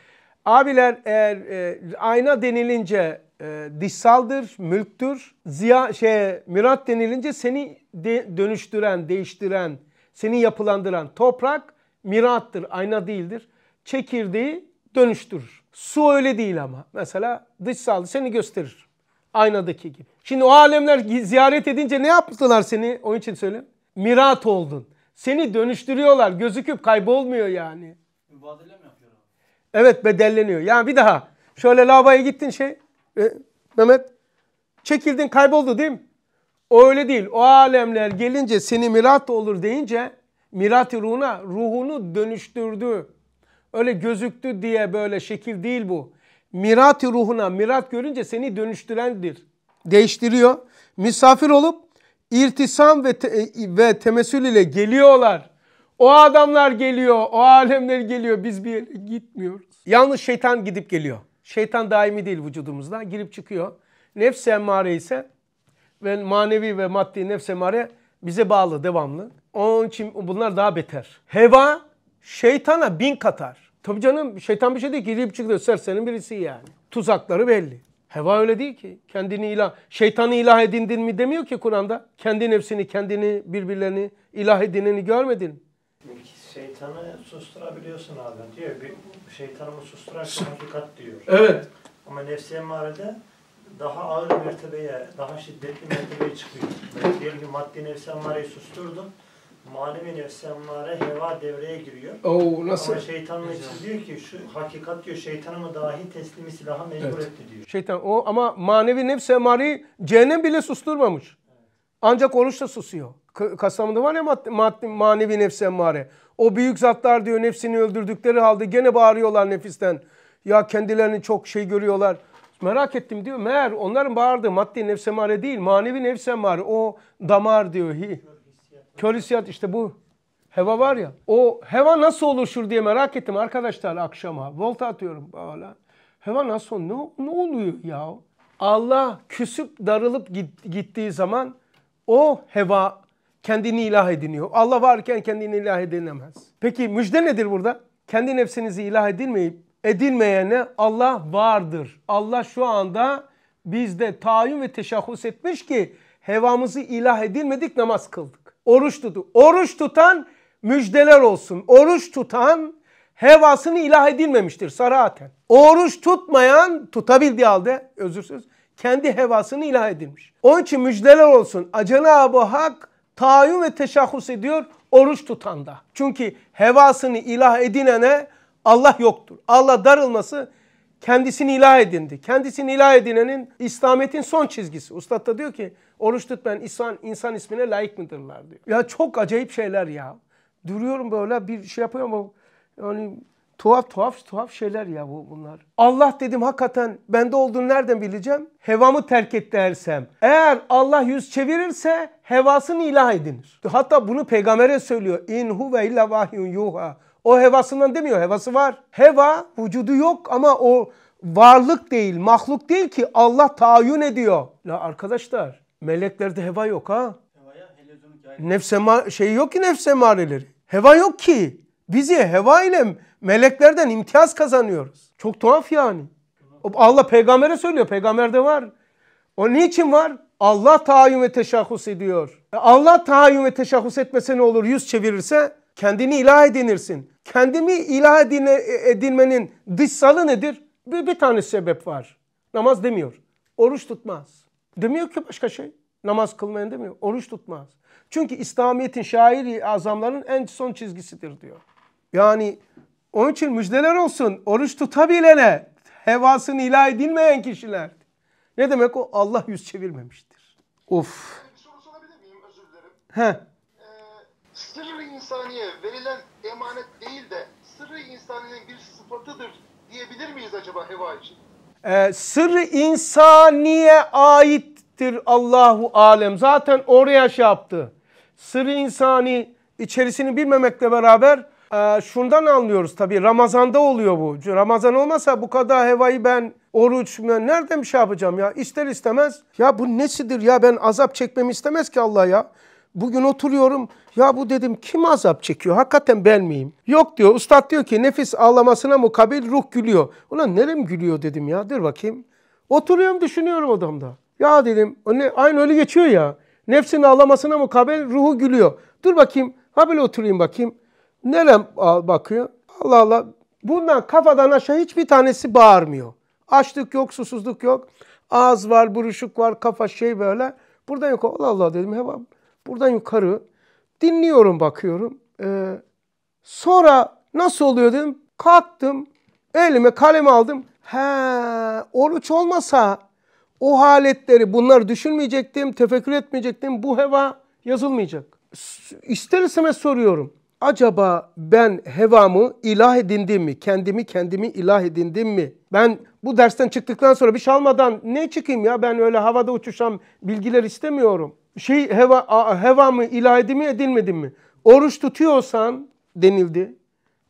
Abiler eğer e, ayna denilince e, dişsaldır, mülktür. Ziya şey mirat denilince seni de, dönüştüren, değiştiren, seni yapılandıran toprak mirattır, ayna değildir. Çekirdeği dönüştürür. Su öyle değil ama. Mesela dışsaldır, seni gösterir. Aynadaki gibi. Şimdi o alemler ziyaret edince ne yaptılar seni? Onun için söyleyeyim. Mirat oldun. Seni dönüştürüyorlar. Gözüküp kaybolmuyor yani. Mübadele mi yapıyorlar? Evet bedelleniyor. Yani bir daha. Şöyle lavaya gittin şey. E, Mehmet. Çekildin kayboldu değil mi? O öyle değil. O alemler gelince seni mirat olur deyince mirati ruhuna ruhunu dönüştürdü. Öyle gözüktü diye böyle şekil değil bu. Mirati ruhuna mirat görünce seni dönüştürendir. Değiştiriyor. Misafir olup irtisam ve, te e, ve temsil ile geliyorlar. O adamlar geliyor, o alemler geliyor. Biz bir yere gitmiyoruz. Yalnız şeytan gidip geliyor. Şeytan daimi değil vücudumuzda. Girip çıkıyor. Nefs emmare ise ve manevi ve maddi nefs emmare bize bağlı devamlı. Onun için bunlar daha beter. Heva şeytana bin katar. Tabii canım şeytan bir şey değil girip çıkıyor. Sersenin birisi yani. Tuzakları belli. Heva öyle değil ki. Kendini ilah, şeytanı ilah edindin mi demiyor ki Kur'an'da. Kendi nefsini, kendini, birbirlerini ilah edineni görmedin mi? Şeytanı susturabiliyorsun abi diyor. Bir şeytanımı susturarsan hakikat diyor. Evet. Ama nefsi emarede daha ağır mertebeye, daha şiddetli mertebeye çıkıyor. Ben diyelim ki maddi nefsi emareyi susturdum manevi nefsi emmare heva devreye giriyor. Oo, nasıl? Ama şeytan için diyor ki şu hakikat diyor şeytanımı dahi teslimi silaha mecbur evet. etti diyor. Şeytan o ama manevi nefsi emmareyi cehennem bile susturmamış. Ancak oruçla susuyor. Kasamında var ya maddi, maddi, manevi nefsi emmare. O büyük zatlar diyor nefsini öldürdükleri halde gene bağırıyorlar nefisten. Ya kendilerini çok şey görüyorlar. Merak ettim diyor. Meğer onların bağırdığı maddi nefsemare değil, manevi nefsemare. O damar diyor. Hi. Evet. Kölisiyat işte bu heva var ya. O heva nasıl oluşur diye merak ettim arkadaşlar akşama. Volta atıyorum hala. Heva nasıl ne, ne oluyor ya? Allah küsüp darılıp gittiği zaman o heva kendini ilah ediniyor. Allah varken kendini ilah edinemez. Peki müjde nedir burada? Kendi nefsinizi ilah edilmeyip edilmeyene Allah vardır. Allah şu anda bizde tayin ve teşahhus etmiş ki hevamızı ilah edilmedik namaz kıldık. Oruç tutu. Oruç tutan müjdeler olsun. Oruç tutan hevasını ilah edilmemiştir sarahaten. Oruç tutmayan tutabildiği halde özürsüz kendi hevasını ilah edilmiş. Onun için müjdeler olsun. Cenab-ı Hak tayin ve teşahhus ediyor oruç tutanda. Çünkü hevasını ilah edinene Allah yoktur. Allah darılması kendisini ilah edindi. Kendisini ilah edinenin İslamiyet'in son çizgisi. Ustad da diyor ki Oruç tutmayan insan, insan ismine layık mıdırlar diyor. Ya çok acayip şeyler ya. Duruyorum böyle bir şey yapıyorum ama yani tuhaf tuhaf tuhaf şeyler ya bu bunlar. Allah dedim hakikaten bende olduğunu nereden bileceğim? Hevamı terk et dersem. Eğer Allah yüz çevirirse hevasını ilah edinir. Hatta bunu peygambere söylüyor. İn huve illa vahyun yuha. O hevasından demiyor. Hevası var. Heva vücudu yok ama o varlık değil, mahluk değil ki Allah tayin ediyor. La arkadaşlar Meleklerde heva yok ha. Nefsema şey yok ki nefse mareleri. Heva yok ki. bizi ya heva ile meleklerden imtiyaz kazanıyoruz. Çok tuhaf yani. Allah peygambere söylüyor. Peygamberde var. O niçin var? Allah tahayyüm ve teşahhus ediyor. E, Allah tahayyüm ve teşahhus etmese ne olur? Yüz çevirirse kendini ilah edinirsin. Kendimi ilah edine, e, edinmenin dışsalı nedir? Bir, bir tane sebep var. Namaz demiyor. Oruç tutmaz. Demiyor ki başka şey. Namaz kılmayın demiyor. Oruç tutmaz. Çünkü İslamiyet'in şairi azamların en son çizgisidir diyor. Yani onun için müjdeler olsun. Oruç tutabilene hevasını ilah edilmeyen kişiler. Ne demek o? Allah yüz çevirmemiştir. Of. Bir soru sorabilir miyim? Özür dilerim. Ee, sırrı insaniye verilen emanet değil de sırrı insaniyenin bir sıfatıdır diyebilir miyiz acaba heva için? e, sırrı insaniye aittir Allahu alem. Zaten oraya şey yaptı. Sırrı insani içerisini bilmemekle beraber e, şundan anlıyoruz tabii Ramazan'da oluyor bu. Ramazan olmasa bu kadar hevayı ben oruç nereden bir şey yapacağım ya ister istemez. Ya bu nesidir ya ben azap çekmemi istemez ki Allah ya. Bugün oturuyorum ya bu dedim kim azap çekiyor? Hakikaten ben miyim? Yok diyor. Ustad diyor ki nefis ağlamasına mukabil ruh gülüyor. Ulan nerem gülüyor dedim ya. Dur bakayım. Oturuyorum düşünüyorum odamda. Ya dedim aynı öyle geçiyor ya. Nefsin ağlamasına mukabil ruhu gülüyor. Dur bakayım. Ha böyle oturayım bakayım. Nerem bakıyor? Allah Allah. Bundan kafadan aşağı hiçbir tanesi bağırmıyor. Açlık yok, susuzluk yok. Ağız var, buruşuk var, kafa şey böyle. Buradan yukarı Allah Allah dedim. Hemen buradan yukarı Dinliyorum bakıyorum. Ee, sonra nasıl oluyor dedim. Kalktım. Elime kalem aldım. He, oruç olmasa o haletleri bunları düşünmeyecektim, tefekkür etmeyecektim. Bu heva yazılmayacak. İster istemez soruyorum acaba ben hevamı ilah edindim mi? Kendimi kendimi ilah edindim mi? Ben bu dersten çıktıktan sonra bir şey almadan ne çıkayım ya? Ben öyle havada uçuşan bilgiler istemiyorum. Şey heva, hevamı ilah edin mi edilmedin mi? Oruç tutuyorsan denildi.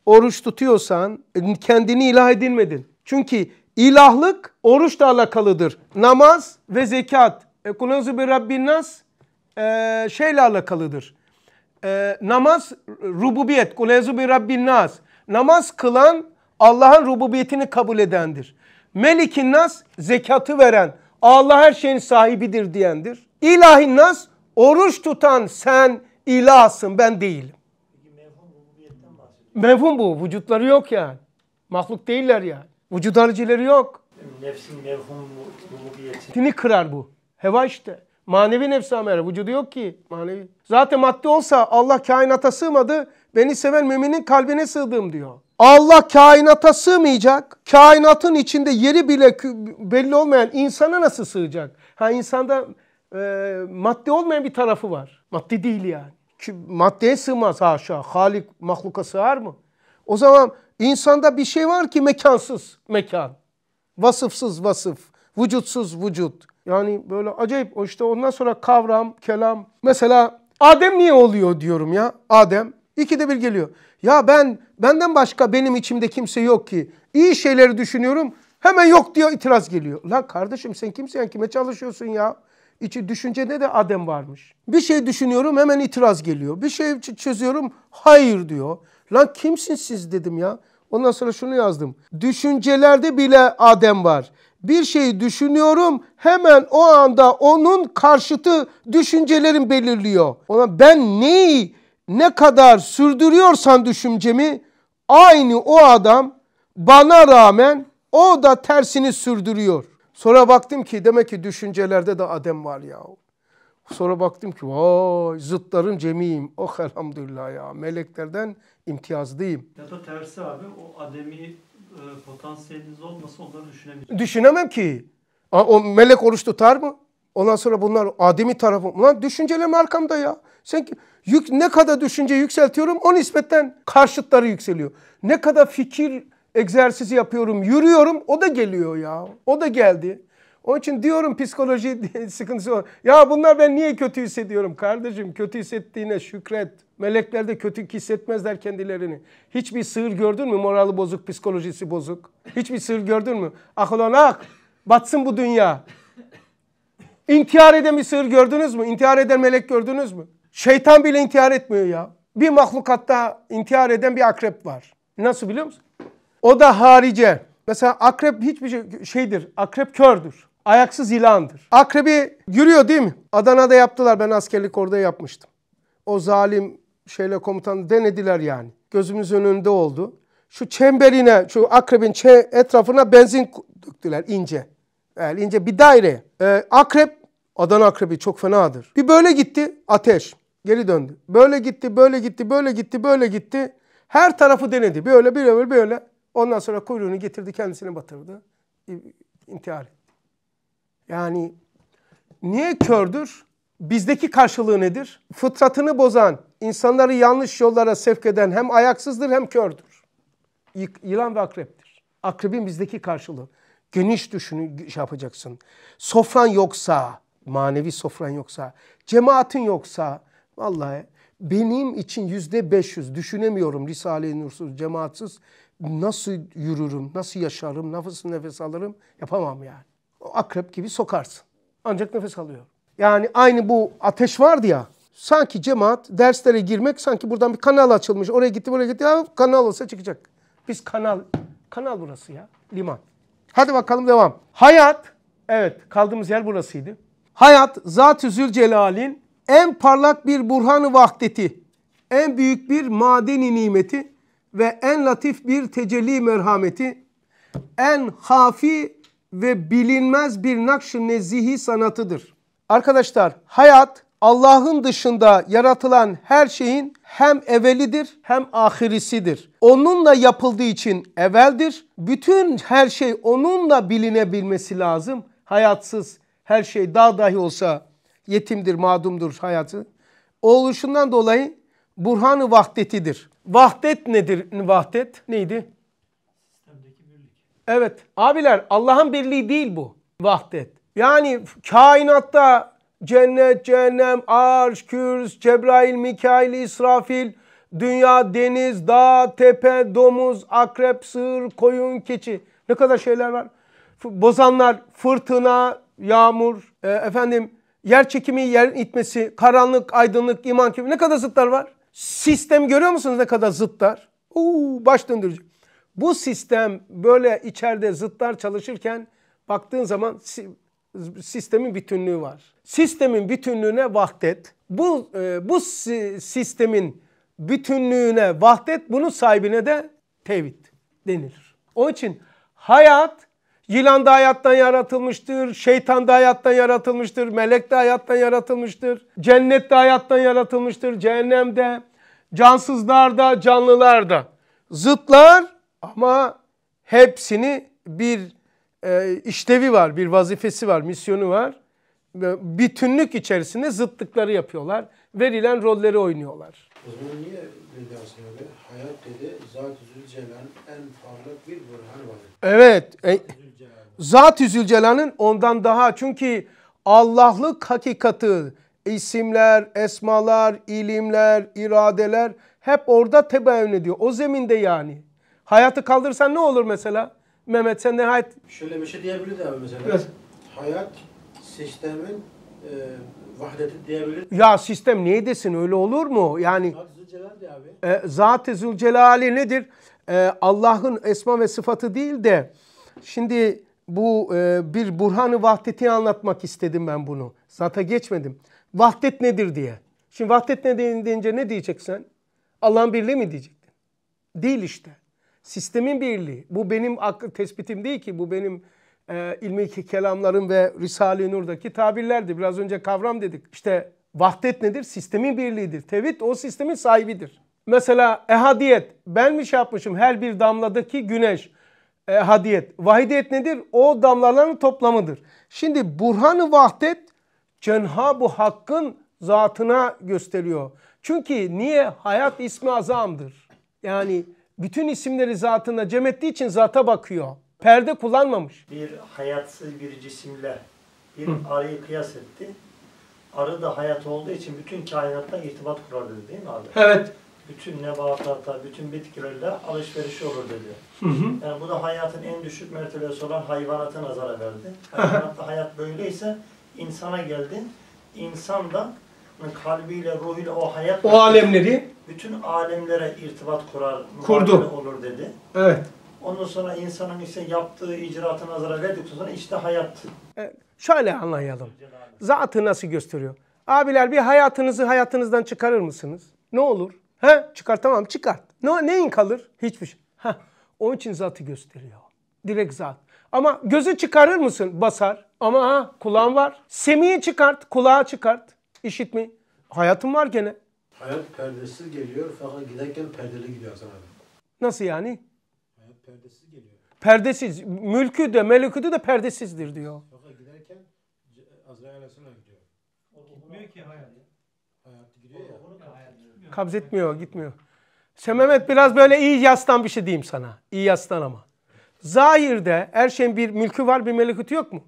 Oruç tutuyorsan kendini ilah edinmedin. Çünkü ilahlık oruçla alakalıdır. Namaz ve zekat. E, bir Rabbin nas e, şeyle alakalıdır e, namaz rububiyet. Kulezu bi rabbin nas. Namaz kılan Allah'ın rububiyetini kabul edendir. Melikin nas zekatı veren Allah her şeyin sahibidir diyendir. İlahin nas oruç tutan sen ilahsın ben değilim. Mevhum bu. Vücutları yok yani. Mahluk değiller yani. Vücut haricileri yok. Nefsin mevhum rububiyetini kırar bu. Heva işte. Manevi nefse amere. Vücudu yok ki. Manevi. Zaten maddi olsa Allah kainata sığmadı. Beni seven müminin kalbine sığdığım diyor. Allah kainata sığmayacak. Kainatın içinde yeri bile belli olmayan insana nasıl sığacak? Ha insanda e, maddi olmayan bir tarafı var. Maddi değil yani. Ki maddeye sığmaz haşa. Halik mahluka sığar mı? O zaman insanda bir şey var ki mekansız mekan. Vasıfsız vasıf. Vücutsuz vücut. Yani böyle acayip. O işte ondan sonra kavram, kelam. Mesela Adem niye oluyor diyorum ya. Adem. İkide bir geliyor. Ya ben benden başka benim içimde kimse yok ki. İyi şeyleri düşünüyorum. Hemen yok diyor itiraz geliyor. Lan kardeşim sen kimsin? Yani kime çalışıyorsun ya? İçi düşüncede de Adem varmış. Bir şey düşünüyorum hemen itiraz geliyor. Bir şey çözüyorum hayır diyor. Lan kimsin siz dedim ya. Ondan sonra şunu yazdım. Düşüncelerde bile Adem var bir şeyi düşünüyorum hemen o anda onun karşıtı düşüncelerim belirliyor. Ona ben neyi ne kadar sürdürüyorsan düşüncemi aynı o adam bana rağmen o da tersini sürdürüyor. Sonra baktım ki demek ki düşüncelerde de Adem var ya. Sonra baktım ki vay zıtların cemiyim. Oh elhamdülillah ya meleklerden imtiyazlıyım. Ya da tersi abi o Adem'i e, potansiyeliniz olmasa onları düşünemeyeceksiniz. Düşünemem ki. O melek oruç tutar mı? Ondan sonra bunlar ademi tarafım. Lan düşüncelerim arkamda ya. Sen yük, ne kadar düşünce yükseltiyorum o nispetten karşıtları yükseliyor. Ne kadar fikir egzersizi yapıyorum, yürüyorum o da geliyor ya. O da geldi. Onun için diyorum psikoloji sıkıntısı var. Ya bunlar ben niye kötü hissediyorum kardeşim? Kötü hissettiğine şükret. Melekler de kötü hissetmezler kendilerini. Hiçbir sığır gördün mü morali bozuk, psikolojisi bozuk? Hiçbir sığır gördün mü? Akıl batsın bu dünya. İntihar eden bir sığır gördünüz mü? İntihar eden melek gördünüz mü? Şeytan bile intihar etmiyor ya. Bir mahlukatta intihar eden bir akrep var. Nasıl biliyor musun? O da harice. Mesela akrep hiçbir şey, şeydir. Akrep kördür. Ayaksız ilandır. Akrebi yürüyor değil mi? Adana'da yaptılar. Ben askerlik orada yapmıştım. O zalim şeyle komutan denediler yani. Gözümüz önünde oldu. Şu çemberine, şu akrebin etrafına benzin döktüler ince. Yani ince bir daire. Ee, akrep, Adana akrebi çok fenadır. Bir böyle gitti, ateş. Geri döndü. Böyle gitti, böyle gitti, böyle gitti, böyle gitti. Her tarafı denedi. Böyle, böyle, böyle. Ondan sonra kuyruğunu getirdi, kendisini batırdı. İntihar etti. Yani niye kördür? Bizdeki karşılığı nedir? Fıtratını bozan, insanları yanlış yollara sevk eden hem ayaksızdır hem kördür. Yılan ve akreptir. Akrebin bizdeki karşılığı. Geniş düşünün şey yapacaksın. Sofran yoksa, manevi sofran yoksa, cemaatin yoksa, vallahi benim için yüzde 500 düşünemiyorum Risale-i Nursuz, cemaatsız nasıl yürürüm, nasıl yaşarım, nefes nefes alırım yapamam yani akrep gibi sokarsın. Ancak nefes alıyor. Yani aynı bu ateş vardı ya. Sanki cemaat derslere girmek sanki buradan bir kanal açılmış. Oraya gitti buraya gitti. Ya, kanal olsa çıkacak. Biz kanal. Kanal burası ya. Liman. Hadi bakalım devam. Hayat. Evet kaldığımız yer burasıydı. Hayat Zat-ı Zülcelal'in en parlak bir burhanı vahdeti, en büyük bir madeni nimeti ve en latif bir tecelli merhameti, en hafi ve bilinmez bir nakş-ı nezihi sanatıdır. Arkadaşlar hayat Allah'ın dışında yaratılan her şeyin hem evvelidir hem ahirisidir. Onunla yapıldığı için eveldir. Bütün her şey onunla bilinebilmesi lazım. Hayatsız her şey daha dahi olsa yetimdir, madumdur hayatı. Oluşundan dolayı burhan-ı vahdetidir. Vahdet nedir? Vahdet neydi? Evet abiler Allah'ın birliği değil bu vahdet. Yani kainatta cennet, cehennem, arş, kürs, Cebrail, Mikail, İsrafil, dünya, deniz, dağ, tepe, domuz, akrep, sığır, koyun, keçi. Ne kadar şeyler var. Bozanlar, fırtına, yağmur, e, efendim yer çekimi, yer itmesi, karanlık, aydınlık, iman kimi ne kadar zıtlar var. Sistem görüyor musunuz ne kadar zıtlar? Uuu baş döndürecek. Bu sistem böyle içeride zıtlar çalışırken baktığın zaman sistemin bütünlüğü var. Sistemin bütünlüğüne vahdet. Bu e, bu sistemin bütünlüğüne vahdet bunun sahibine de tevhid denilir. Onun için hayat yılan da hayattan yaratılmıştır, şeytan da hayattan yaratılmıştır, melek de hayattan yaratılmıştır, cennet de hayattan yaratılmıştır, cehennem cehennemde, cansızlarda, canlılarda. Zıtlar ama hepsini bir e, işlevi var, bir vazifesi var, misyonu var. Bütünlük içerisinde zıtlıkları yapıyorlar. Verilen rolleri oynuyorlar. O zaman niye dedi aslında Hayat dedi Zat-ı Zülcelal'ın en parlak bir burhan var. Evet. E, Zat-ı Zülcelal'ın ondan daha çünkü Allah'lık hakikatı isimler, esmalar, ilimler, iradeler hep orada tebayün ediyor. O zeminde yani. Hayatı kaldırsan ne olur mesela? Mehmet sen de hayat... Şöyle bir şey diyebilir diyebilirdi abi mesela. Evet. Hayat sistemin e, vahdeti diyebilir. Ya sistem niye desin öyle olur mu? Yani e, Zat-ı Zülcelali nedir? E, Allah'ın esma ve sıfatı değil de şimdi bu e, bir burhanı vahdeti anlatmak istedim ben bunu. Zata geçmedim. Vahdet nedir diye. Şimdi vahdet ne deyince ne diyeceksin? Allah'ın birliği mi diyecektin? Değil işte sistemin birliği. Bu benim akıl tespitim değil ki. Bu benim e, ilmi kelamların ve Risale-i Nur'daki tabirlerdi. Biraz önce kavram dedik. İşte vahdet nedir? Sistemin birliğidir. Tevhid o sistemin sahibidir. Mesela ehadiyet. Ben mi şey yapmışım? Her bir damladaki güneş. Ehadiyet. Vahidiyet nedir? O damlaların toplamıdır. Şimdi burhan-ı vahdet cenha bu Hakk'ın zatına gösteriyor. Çünkü niye? Hayat ismi azamdır. Yani bütün isimleri zatına cem ettiği için zata bakıyor. Perde kullanmamış. Bir hayatsız bir cisimle bir Hı. arıyı kıyas etti. Arı da hayat olduğu için bütün kainatla irtibat kurar dedi değil mi abi? Evet. Bütün nebatatla, bütün bitkilerle alışveriş olur dedi. Hı hı. Yani bu da hayatın en düşük mertebesi olan hayvanatı nazara verdi. Hayvanatta hayat böyleyse insana geldi. İnsan da kalbiyle, ruhuyla o hayat... O alemleri bütün alemlere irtibat kurar, Kurdu. olur dedi. Evet. Ondan sonra insanın işte yaptığı icraatı nazara verdikten sonra işte hayat. E, şöyle anlayalım. Zatı nasıl gösteriyor? Abiler bir hayatınızı hayatınızdan çıkarır mısınız? Ne olur? He? çıkartamam, çıkart. Ne, neyin kalır? Hiçbir şey. Heh. Onun için zatı gösteriyor. Direkt zat. Ama gözü çıkarır mısın? Basar. Ama ha kulağın var. Semiyi çıkart, kulağı çıkart. İşitme. Hayatın var gene. Hayat perdesiz geliyor fakat giderken perdeli gidiyor Hasan abi. Nasıl yani? Hayat perdesiz geliyor. Perdesiz. Mülkü de melekü de perdesizdir diyor. Fakat giderken Azrail Aleyhisselam gidiyor. Gitmiyor ki hayat. Hayat gidiyor ya. Kabz etmiyor, gitmiyor. Sen Mehmet biraz böyle iyi yastan bir şey diyeyim sana. İyi yastan ama. Zahirde her şeyin bir mülkü var, bir melekütü yok mu?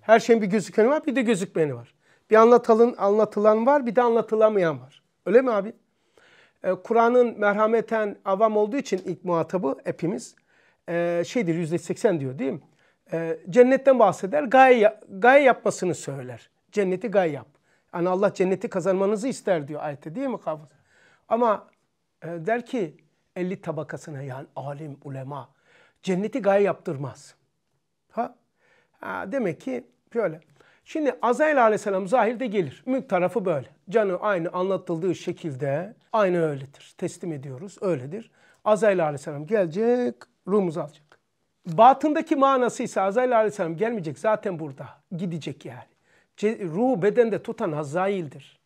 Her şeyin bir gözükeni var, bir de gözükmeni var. Bir anlatılan, anlatılan var, bir de anlatılamayan var. Öyle mi abi? E, Kur'an'ın merhameten avam olduğu için ilk muhatabı hepimiz e, şeydir yüzde seksen diyor değil mi? E, cennetten bahseder gaye, gaye yapmasını söyler. Cenneti gaye yap. Yani Allah cenneti kazanmanızı ister diyor ayette değil mi? Ama e, der ki 50 tabakasına yani alim, ulema cenneti gaye yaptırmaz. Ha? ha demek ki şöyle Şimdi Azrail aleyhisselam zahirde gelir. Mülk tarafı böyle. Canı aynı anlatıldığı şekilde aynı öyledir. Teslim ediyoruz öyledir. Azrail aleyhisselam gelecek ruhumuzu alacak. Batındaki manası ise Azrail aleyhisselam gelmeyecek zaten burada. Gidecek yani. Ruhu bedende tutan Azrail'dir.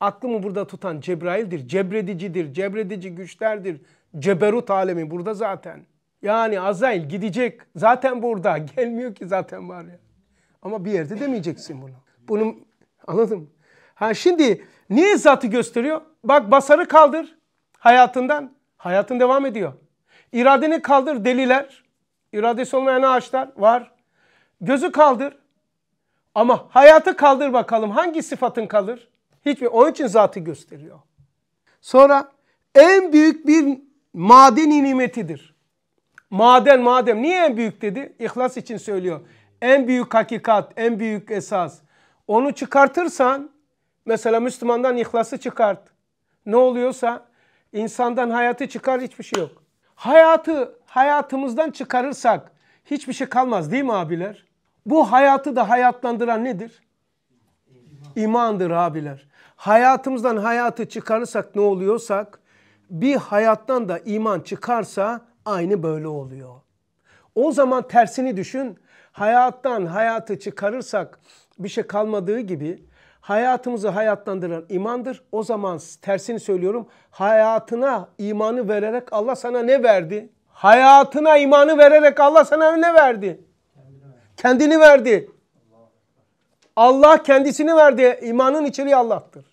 Aklımı burada tutan Cebrail'dir. Cebredicidir. Cebredici güçlerdir. Ceberut alemi burada zaten. Yani Azrail gidecek. Zaten burada. Gelmiyor ki zaten var ya. Ama bir yerde demeyeceksin bunu. Bunu anladım. Ha şimdi niye zatı gösteriyor? Bak basarı kaldır hayatından. Hayatın devam ediyor. İradeni kaldır deliler. İradesi olmayan ağaçlar var. Gözü kaldır. Ama hayatı kaldır bakalım hangi sıfatın kalır? Hiçbir. Onun için zatı gösteriyor. Sonra en büyük bir madeni nimetidir. Maden madem niye en büyük dedi? İhlas için söylüyor en büyük hakikat, en büyük esas. Onu çıkartırsan mesela Müslümandan ihlası çıkart. Ne oluyorsa insandan hayatı çıkar hiçbir şey yok. Hayatı hayatımızdan çıkarırsak hiçbir şey kalmaz değil mi abiler? Bu hayatı da hayatlandıran nedir? İmandır abiler. Hayatımızdan hayatı çıkarırsak ne oluyorsak bir hayattan da iman çıkarsa aynı böyle oluyor. O zaman tersini düşün hayattan hayatı çıkarırsak bir şey kalmadığı gibi hayatımızı hayatlandıran imandır. O zaman tersini söylüyorum. Hayatına imanı vererek Allah sana ne verdi? Hayatına imanı vererek Allah sana ne verdi? Kendini verdi. Allah kendisini verdi. İmanın içeriği Allah'tır.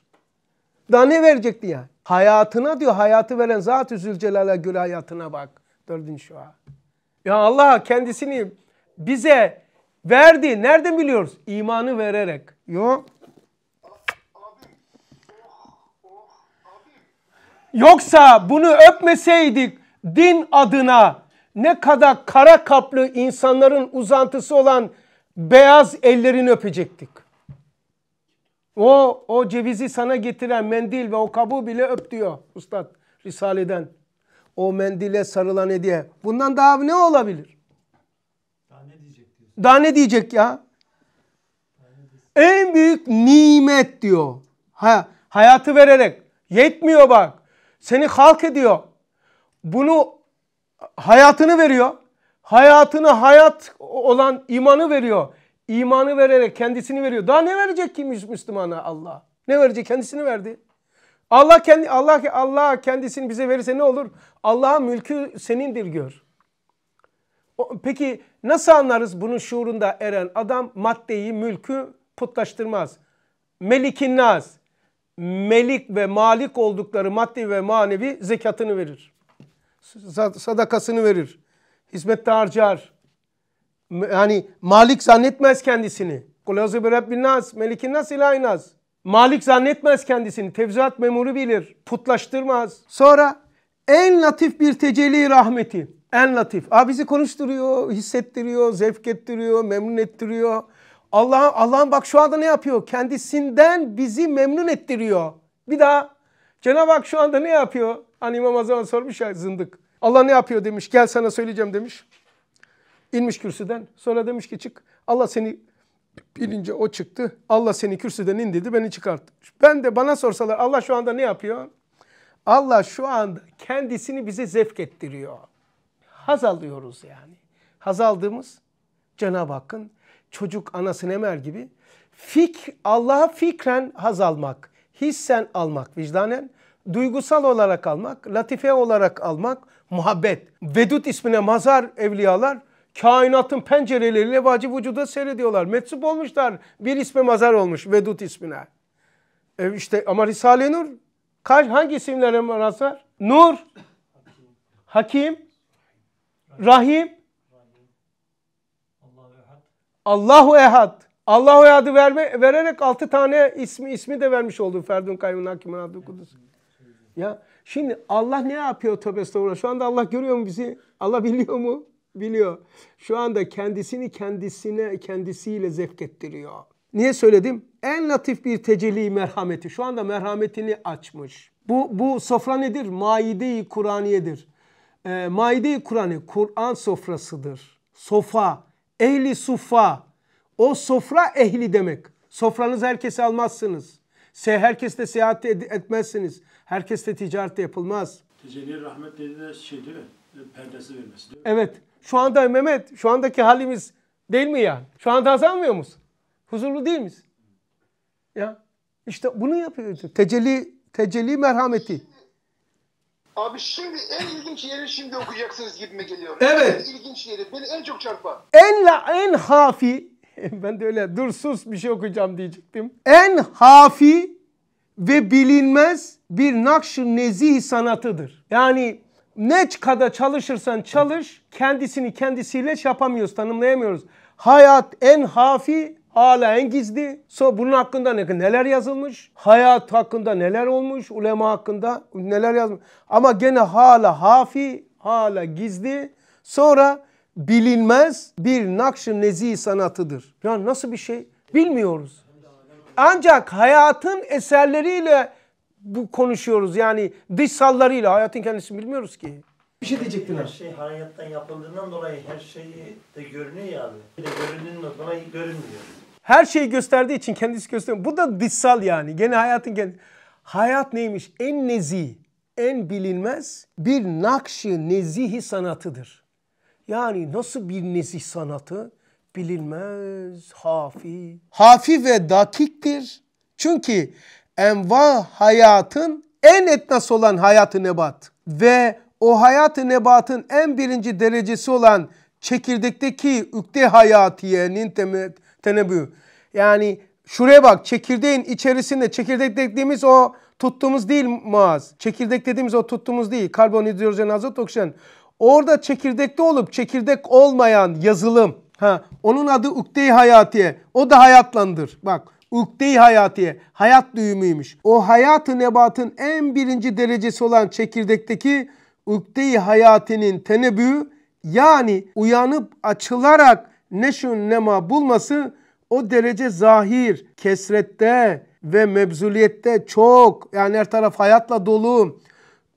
Daha ne verecekti yani? Hayatına diyor hayatı veren Zat-ı Zülcelal'e göre hayatına bak. Dördüncü şua. Ya Allah kendisini bize verdi. Nereden biliyoruz? İmanı vererek. Yo. Yoksa bunu öpmeseydik din adına ne kadar kara kaplı insanların uzantısı olan beyaz ellerini öpecektik. O, o cevizi sana getiren mendil ve o kabuğu bile öp diyor Üstad Risale'den. O mendile sarılan hediye. Bundan daha ne olabilir? Daha ne diyecek ya? En büyük nimet diyor. Ha, hayatı vererek. Yetmiyor bak. Seni halk ediyor. Bunu hayatını veriyor. Hayatını hayat olan imanı veriyor. İmanı vererek kendisini veriyor. Daha ne verecek ki Müslümana Allah? Ne verecek? Kendisini verdi. Allah kendi Allah Allah kendisini bize verirse ne olur? Allah'ın mülkü senindir gör. Peki nasıl anlarız bunun şuurunda eren adam maddeyi, mülkü putlaştırmaz. Melikin naz. Melik ve malik oldukları maddi ve manevi zekatını verir. Sadakasını verir. Hizmette harcar. Yani malik zannetmez kendisini. Kulazı bir Rabbin nas, melikin nas ilahi nas. Malik zannetmez kendisini. Tevzat memuru bilir. Putlaştırmaz. Sonra en latif bir tecelli rahmeti. En latif. Aa, konuşturuyor, hissettiriyor, zevk ettiriyor, memnun ettiriyor. Allah Allah'ın bak şu anda ne yapıyor? Kendisinden bizi memnun ettiriyor. Bir daha Cenab-ı Hak şu anda ne yapıyor? Hani İmam Azam'a sormuş ya zındık. Allah ne yapıyor demiş. Gel sana söyleyeceğim demiş. İnmiş kürsüden. Sonra demiş ki çık. Allah seni bilince o çıktı. Allah seni kürsüden indirdi beni çıkarttı. Ben de bana sorsalar Allah şu anda ne yapıyor? Allah şu anda kendisini bize zevk ettiriyor haz alıyoruz yani. Haz aldığımız Cenab-ı Hakk'ın çocuk anasını emer gibi fik Allah'a fikren haz almak, hissen almak, vicdanen duygusal olarak almak, latife olarak almak, muhabbet. Vedud ismine mazar evliyalar kainatın pencereleriyle vacip vücuda seyrediyorlar. Metsup olmuşlar. Bir isme mazar olmuş Vedud ismine. E işte ama Risale-i Nur kaç hangi isimlere mazar? Nur, Hakim, Rahim. Allahu Ehad. Allahu Ehad'ı verme, vererek altı tane ismi ismi de vermiş oldu Ferdun Kayyum'un Hakimin Adı Kudüs. Ya şimdi Allah ne yapıyor tövbe estağfurullah? Şu anda Allah görüyor mu bizi? Allah biliyor mu? Biliyor. Şu anda kendisini kendisine kendisiyle zevk ettiriyor. Niye söyledim? En latif bir tecelli merhameti. Şu anda merhametini açmış. Bu, bu sofra nedir? Maide-i Kur'aniyedir e, Maide-i Kur'an'ı Kur'an sofrasıdır. Sofa, ehli sufa. O sofra ehli demek. Sofranız herkese almazsınız. Se herkesle seyahat ed- etmezsiniz. Herkesle ticaret de yapılmaz. Tecelli rahmet dediğiniz şey değil mi? E, perdesi vermesi değil mi? Evet. Şu anda Mehmet, şu andaki halimiz değil mi yani? Şu anda azalmıyor musun? Huzurlu değil misin? Ya işte bunu yapıyoruz. Tecelli, tecelli merhameti. Abi şimdi en ilginç yeri şimdi okuyacaksınız gibime geliyor. Evet. En ilginç yeri beni en çok çarpan. En la en hafi ben de öyle dur sus bir şey okuyacağım diyecektim. En hafi ve bilinmez bir nakş nezih sanatıdır. Yani ne kadar çalışırsan çalış kendisini kendisiyle şey yapamıyoruz tanımlayamıyoruz. Hayat en hafi Hala en gizli. So bunun hakkında ne, neler yazılmış? Hayat hakkında neler olmuş? Ulema hakkında neler yazmış? Ama gene hala hafi, hala gizli. Sonra bilinmez bir nakş-ı nezi sanatıdır. Ya nasıl bir şey? Bilmiyoruz. Ancak hayatın eserleriyle bu konuşuyoruz. Yani dış sallarıyla hayatın kendisini bilmiyoruz ki. Bir şey diyecektin abi. Her şey hayattan yapıldığından dolayı her şeyi de görünüyor ya abi. Bir de göründüğünün notuna görünmüyor. Her şeyi gösterdiği için kendisi gösteriyor. Bu da dışsal yani. Gene hayatın kendi. Hayat neymiş? En nezih, en bilinmez bir nakşı nezihi sanatıdır. Yani nasıl bir nezih sanatı? Bilinmez, hafi. Hafi ve dakiktir. Çünkü enva hayatın en etnas olan hayatı nebat ve o hayatı nebatın en birinci derecesi olan çekirdekteki ükte hayatiyenin temel tenebü. Yani şuraya bak çekirdeğin içerisinde çekirdek dediğimiz o tuttuğumuz değil Muaz. Çekirdek dediğimiz o tuttuğumuz değil. Karbonhidrojen, azot, oksijen. Orada çekirdekte olup çekirdek olmayan yazılım. Ha, onun adı ukde-i hayatiye. O da hayatlandır. Bak ukde-i hayatiye. Hayat düğümüymüş. O hayatı nebatın en birinci derecesi olan çekirdekteki ukde-i hayatinin tenebüğü yani uyanıp açılarak neşun nema bulması o derece zahir, kesrette ve mebzuliyette çok yani her taraf hayatla dolu.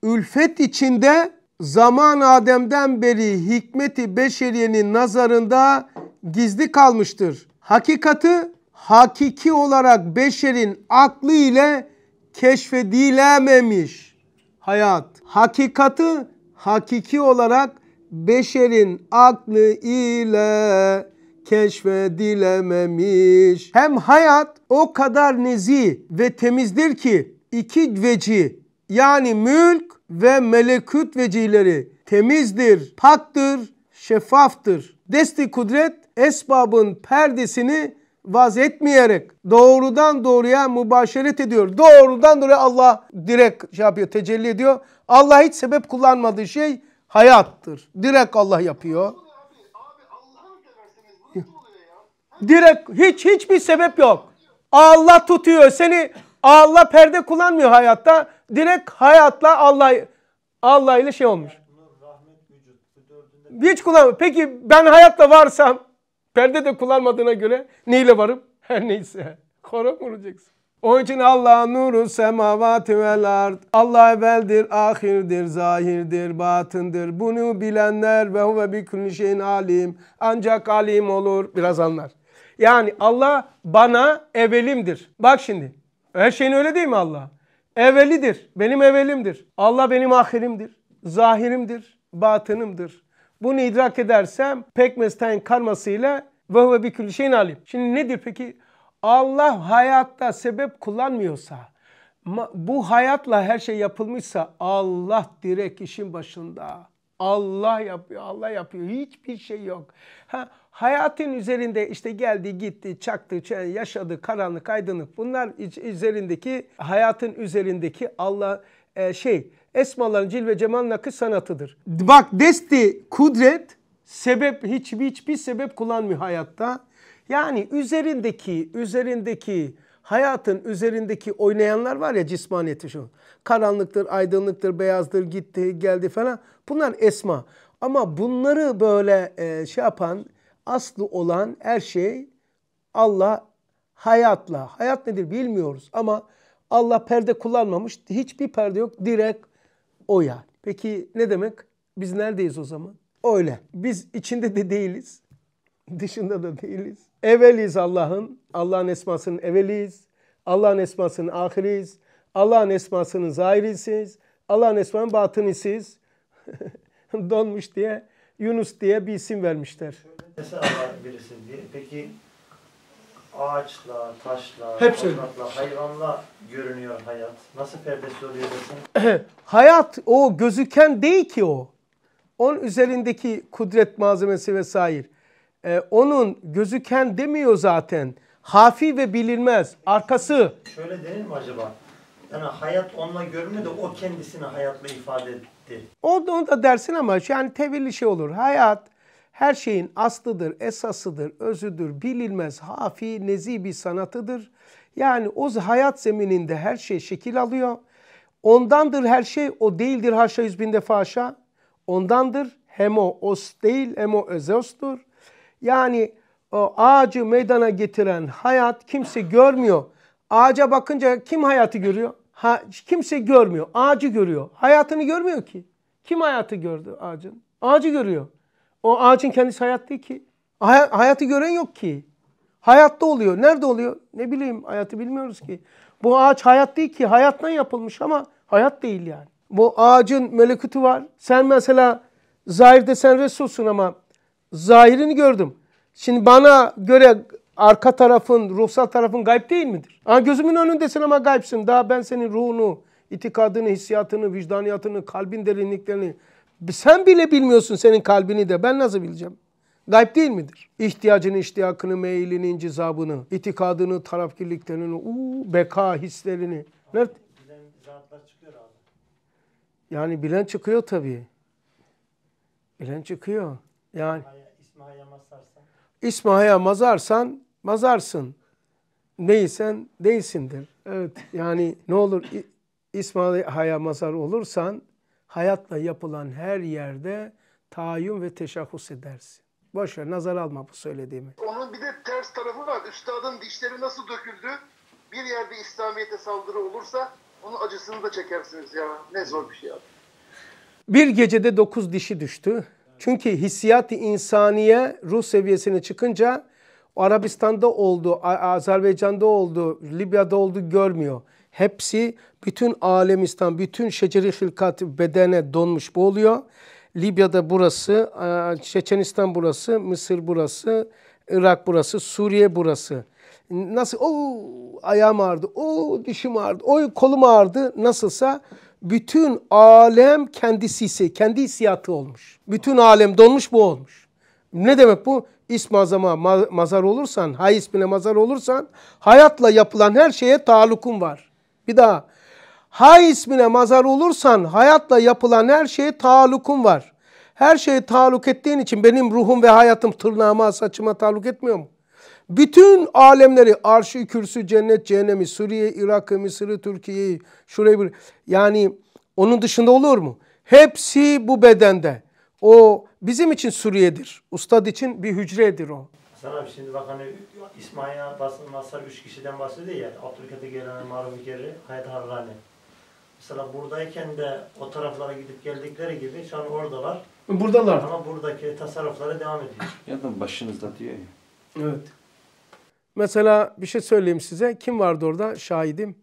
Ülfet içinde zaman Adem'den beri hikmeti beşeriyenin nazarında gizli kalmıştır. hakikatı hakiki olarak beşerin aklı ile keşfedilememiş hayat. hakikatı hakiki olarak beşerin aklı ile keşfedilememiş. Hem hayat o kadar nezih ve temizdir ki iki veci yani mülk ve melekut vecileri temizdir, paktır, şeffaftır. Desti kudret esbabın perdesini vaz etmeyerek doğrudan doğruya mübaşeret ediyor. Doğrudan doğruya Allah direkt şey yapıyor, tecelli ediyor. Allah hiç sebep kullanmadığı şey hayattır. Direkt Allah yapıyor. Direkt hiç hiçbir sebep yok. Allah tutuyor seni. Allah perde kullanmıyor hayatta. Direkt hayatla Allah Allah ile şey olmuş. Hiç kullanmıyor. Peki ben hayatta varsam perde de kullanmadığına göre neyle varım? Her neyse. Korak olacaksın. Onun için Allah nuru semavati vel ard. Allah evveldir, ahirdir, zahirdir, batındır. Bunu bilenler ve huve bi kulli şeyin alim. Ancak alim olur. Biraz anlar. Yani Allah bana evelimdir. Bak şimdi. Her şeyin öyle değil mi Allah? Evvelidir. Benim evelimdir. Allah benim ahirimdir. Zahirimdir. Batınımdır. Bunu idrak edersem pekmezten karmasıyla ve huve bi kulli şeyin alim. Şimdi nedir peki? Allah hayatta sebep kullanmıyorsa, bu hayatla her şey yapılmışsa Allah direkt işin başında. Allah yapıyor, Allah yapıyor. Hiçbir şey yok. Ha, hayatın üzerinde işte geldi, gitti, çaktı, yaşadı, karanlık, aydınlık. Bunlar üzerindeki, hayatın üzerindeki Allah e, şey, esmaların cil ve cemal nakış sanatıdır. Bak desti kudret sebep hiçbir hiçbir sebep kullanmıyor hayatta. Yani üzerindeki üzerindeki hayatın üzerindeki oynayanlar var ya cismaniyeti şu. Karanlıktır, aydınlıktır, beyazdır, gitti, geldi falan. Bunlar esma. Ama bunları böyle e, şey yapan, aslı olan her şey Allah hayatla. Hayat nedir bilmiyoruz ama Allah perde kullanmamış. Hiçbir perde yok. Direkt o ya. Peki ne demek? Biz neredeyiz o zaman? Öyle. Biz içinde de değiliz. Dışında da değiliz. Evveliyiz Allah'ın. Allah'ın esmasının evveliyiz. Allah'ın esmasının ahiriyiz. Allah'ın esmasının zahirisiyiz. Allah'ın esmanın batınisiyiz. Donmuş diye Yunus diye bir isim vermişler. Mesela birisi diye. Peki ağaçla, taşla, Hepsi toprakla, hayvanla görünüyor hayat. Nasıl perdesi oluyor desin? hayat o gözüken değil ki o. Onun üzerindeki kudret malzemesi vesaire e, onun gözüken demiyor zaten. Hafi ve bilinmez. Arkası. Şöyle denir mi acaba? Yani hayat onunla görünmüyor o kendisini hayatla ifade etti. O, onu da dersin ama yani tevilli şey olur. Hayat her şeyin aslıdır, esasıdır, özüdür, bilinmez, hafi, nezi bir sanatıdır. Yani o hayat zemininde her şey şekil alıyor. Ondandır her şey, o değildir haşa yüz bin defa haşa. Ondandır hem o os değil hem o özostur. Yani o ağacı meydana getiren hayat kimse görmüyor. Ağaca bakınca kim hayatı görüyor? Ha, kimse görmüyor. Ağacı görüyor. Hayatını görmüyor ki. Kim hayatı gördü ağacın? Ağacı görüyor. O ağacın kendisi hayat değil ki. Hay- hayatı gören yok ki. Hayatta oluyor. Nerede oluyor? Ne bileyim hayatı bilmiyoruz ki. Bu ağaç hayat değil ki. Hayattan yapılmış ama hayat değil yani. Bu ağacın melekutu var. Sen mesela zahirde sen Resulsun ama Zahirini gördüm. Şimdi bana göre arka tarafın, ruhsal tarafın gayb değil midir? Ama gözümün önündesin ama gaybsin. Daha ben senin ruhunu, itikadını, hissiyatını, vicdaniyatını, kalbin derinliklerini sen bile bilmiyorsun senin kalbini de. Ben nasıl bileceğim? Gayb değil midir? İhtiyacını, iştiyakını, meylini, cizabını, itikadını, tarafkirliklerini, uu, beka hislerini. Nerede? Yani bilen çıkıyor tabii. Bilen çıkıyor. Yani. Hayır. İsmahaya mazarsan. İsmahaya mazarsan mazarsın. Değilsen değilsindir. Evet yani ne olur İsmahaya mazar olursan hayatla yapılan her yerde tayin ve teşahhus edersin. Boş ver nazar alma bu söylediğimi. Onun bir de ters tarafı var. Üstadın dişleri nasıl döküldü? Bir yerde İslamiyet'e saldırı olursa onun acısını da çekersiniz ya. Ne zor bir şey abi. Bir gecede dokuz dişi düştü. Çünkü hissiyat-ı insaniye ruh seviyesine çıkınca Arabistan'da oldu, Azerbaycan'da oldu, Libya'da oldu görmüyor. Hepsi bütün alemistan, bütün şeceri hilkat bedene donmuş boğuluyor. Libya'da burası, Çeçenistan burası, Mısır burası, Irak burası, Suriye burası. Nasıl o ayağım ağrıdı, o dişim ağrıdı, o kolum ağrıdı nasılsa bütün alem kendisisi, kendi hissiyatı olmuş. Bütün alem donmuş bu olmuş. Ne demek bu? İsm azama ma mazar olursan, hay ismine mazar olursan hayatla yapılan her şeye taallukun var. Bir daha. Hay ismine mazar olursan hayatla yapılan her şeye taallukun var. Her şeyi taalluk ettiğin için benim ruhum ve hayatım tırnağıma, saçıma taalluk etmiyor mu? Bütün alemleri arşı, kürsü, cennet, cehennemi, Suriye, Irak'ı, Mısır'ı, Türkiye'yi, şurayı bir yani onun dışında olur mu? Hepsi bu bedende. O bizim için Suriye'dir. Ustad için bir hücredir o. Sana abi şimdi bak hani İsmail Abbas'ın Masar 3 kişiden bahsediyor ya. Afrika'da gelen, Maruf Geri, Hayat Harrani. Mesela buradayken de o taraflara gidip geldikleri gibi şu an oradalar. Buradalar. Ama buradaki tasarrufları devam ediyor. Ya da başınızda diyor ya. Evet. Mesela bir şey söyleyeyim size. Kim vardı orada? Şahidim.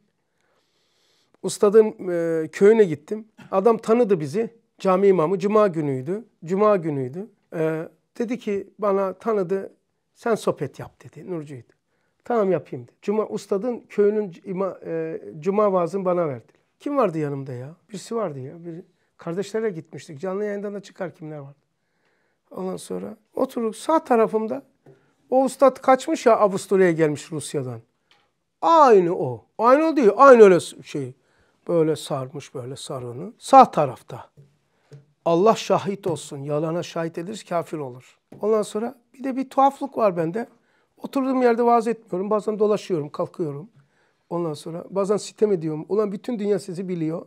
Ustadın e, köyüne gittim. Adam tanıdı bizi. Cami imamı. Cuma günüydü. Cuma günüydü. E, dedi ki bana tanıdı. Sen sohbet yap dedi. Nurcu'ydu. Tamam yapayım dedi. Cuma, ustadın köyünün ima, e, cuma vaazını bana verdi. Kim vardı yanımda ya? Birisi vardı ya. Bir, kardeşlere gitmiştik. Canlı yayından da çıkar kimler vardı. Ondan sonra oturduk sağ tarafımda o ustad kaçmış ya Avusturya'ya gelmiş Rusya'dan. Aynı o. Aynı o değil. Aynı öyle şey. Böyle sarmış böyle sarını. Sağ tarafta. Allah şahit olsun. Yalana şahit edilir kafir olur. Ondan sonra bir de bir tuhaflık var bende. Oturduğum yerde vaaz etmiyorum. Bazen dolaşıyorum, kalkıyorum. Ondan sonra bazen sitem ediyorum. Ulan bütün dünya sizi biliyor.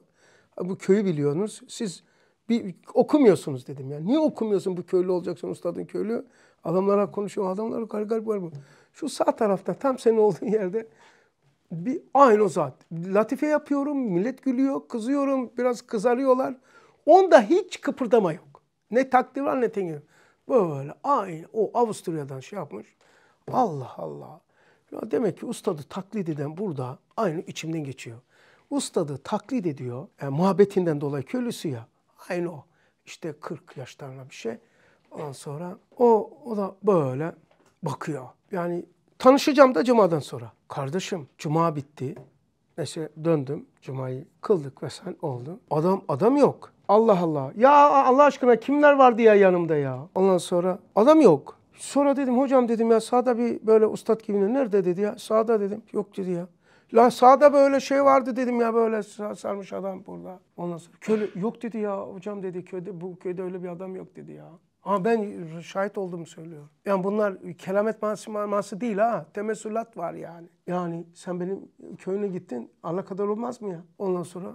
Bu köyü biliyorsunuz. Siz bir okumuyorsunuz dedim yani. Niye okumuyorsun bu köylü olacaksın ustadın köylü? Adamlara konuşuyor. Adamlar garip garip garip. Şu sağ tarafta tam senin olduğun yerde bir aynı o saat. Latife yapıyorum. Millet gülüyor. Kızıyorum. Biraz kızarıyorlar. Onda hiç kıpırdama yok. Ne takdir var ne tenir. Böyle aynı o Avusturya'dan şey yapmış. Allah Allah. Ya demek ki ustadı taklit eden burada aynı içimden geçiyor. Ustadı taklit ediyor. Yani e, muhabbetinden dolayı köylüsü ya. Aynı o. İşte 40 yaşlarına bir şey. Ondan sonra o, o da böyle bakıyor. Yani tanışacağım da cumadan sonra. Kardeşim cuma bitti. Neyse döndüm cumayı kıldık ve sen oldun Adam adam yok. Allah Allah. Ya Allah aşkına kimler vardı ya yanımda ya. Ondan sonra adam yok. Sonra dedim hocam dedim ya sağda bir böyle ustad gibi nerede dedi ya. Sağda dedim. Yok dedi ya. la sağda böyle şey vardı dedim ya böyle sarmış adam burada. Ondan sonra köle yok dedi ya hocam dedi köyde bu köyde öyle bir adam yok dedi ya. Ama ben şahit olduğumu söylüyorum. Yani bunlar kelamet manası, manası değil ha. Temessülat var yani. Yani sen benim köyüne gittin. Allah kadar olmaz mı ya? Ondan sonra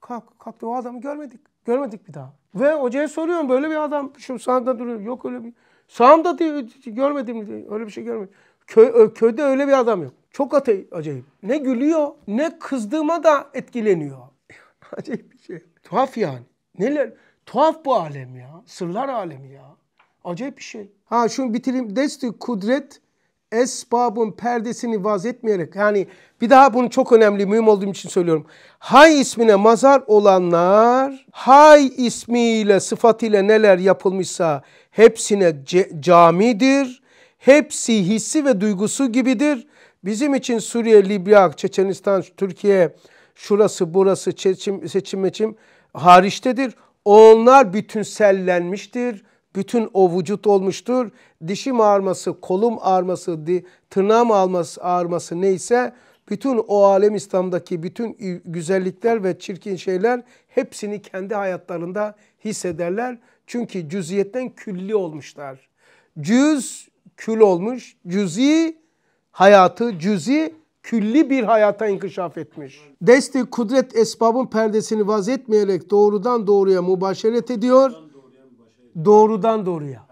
kalk, kalktı o adamı görmedik. Görmedik bir daha. Ve hocaya soruyorum böyle bir adam şu sağında duruyor. Yok öyle bir sağımda diyor, görmedim diyor. Öyle bir şey görmedim. Köy, köyde öyle bir adam yok. Çok atay, acayip. Ne gülüyor ne kızdığıma da etkileniyor. acayip bir şey. Tuhaf yani. Neler? Tuhaf bu alem ya. Sırlar alemi ya. Acayip bir şey. Ha şunu bitireyim. Desti kudret esbabın perdesini vaz etmeyerek yani bir daha bunu çok önemli mühim olduğum için söylüyorum. Hay ismine mazar olanlar hay ismiyle sıfatıyla neler yapılmışsa hepsine camidir. Hepsi hissi ve duygusu gibidir. Bizim için Suriye, Libya, Çeçenistan, Türkiye şurası burası seçim seçim seçim hariçtedir. Onlar bütünsellenmiştir. Bütün o vücut olmuştur. Dişim ağrması, kolum ağrması, tırnağım ağrması neyse bütün o alem İslam'daki bütün güzellikler ve çirkin şeyler hepsini kendi hayatlarında hissederler. Çünkü cüziyetten külli olmuşlar. Cüz kül olmuş, cüzi hayatı, cüzi külli bir hayata inkişaf etmiş. Desti kudret esbabın perdesini vazetmeyerek doğrudan doğruya mübaşeret ediyor. Doğrudan doğruya.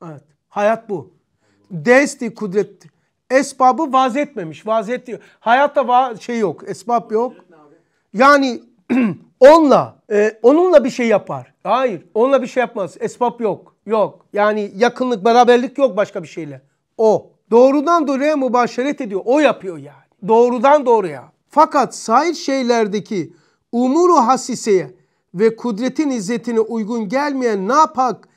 Hayat, evet. Hayat bu. Desti kudret esbabı vazetmemiş. Vazet diyor. Hayatta va şey yok. Esbab yok. Yani onunla e, onunla bir şey yapar. Hayır. Onunla bir şey yapmaz. Esbab yok. Yok. Yani yakınlık, beraberlik yok başka bir şeyle. O. Doğrudan doğruya mübaşeret ediyor. O yapıyor yani. Doğrudan doğruya. Fakat sahil şeylerdeki umuru hasiseye ve kudretin izzetine uygun gelmeyen napak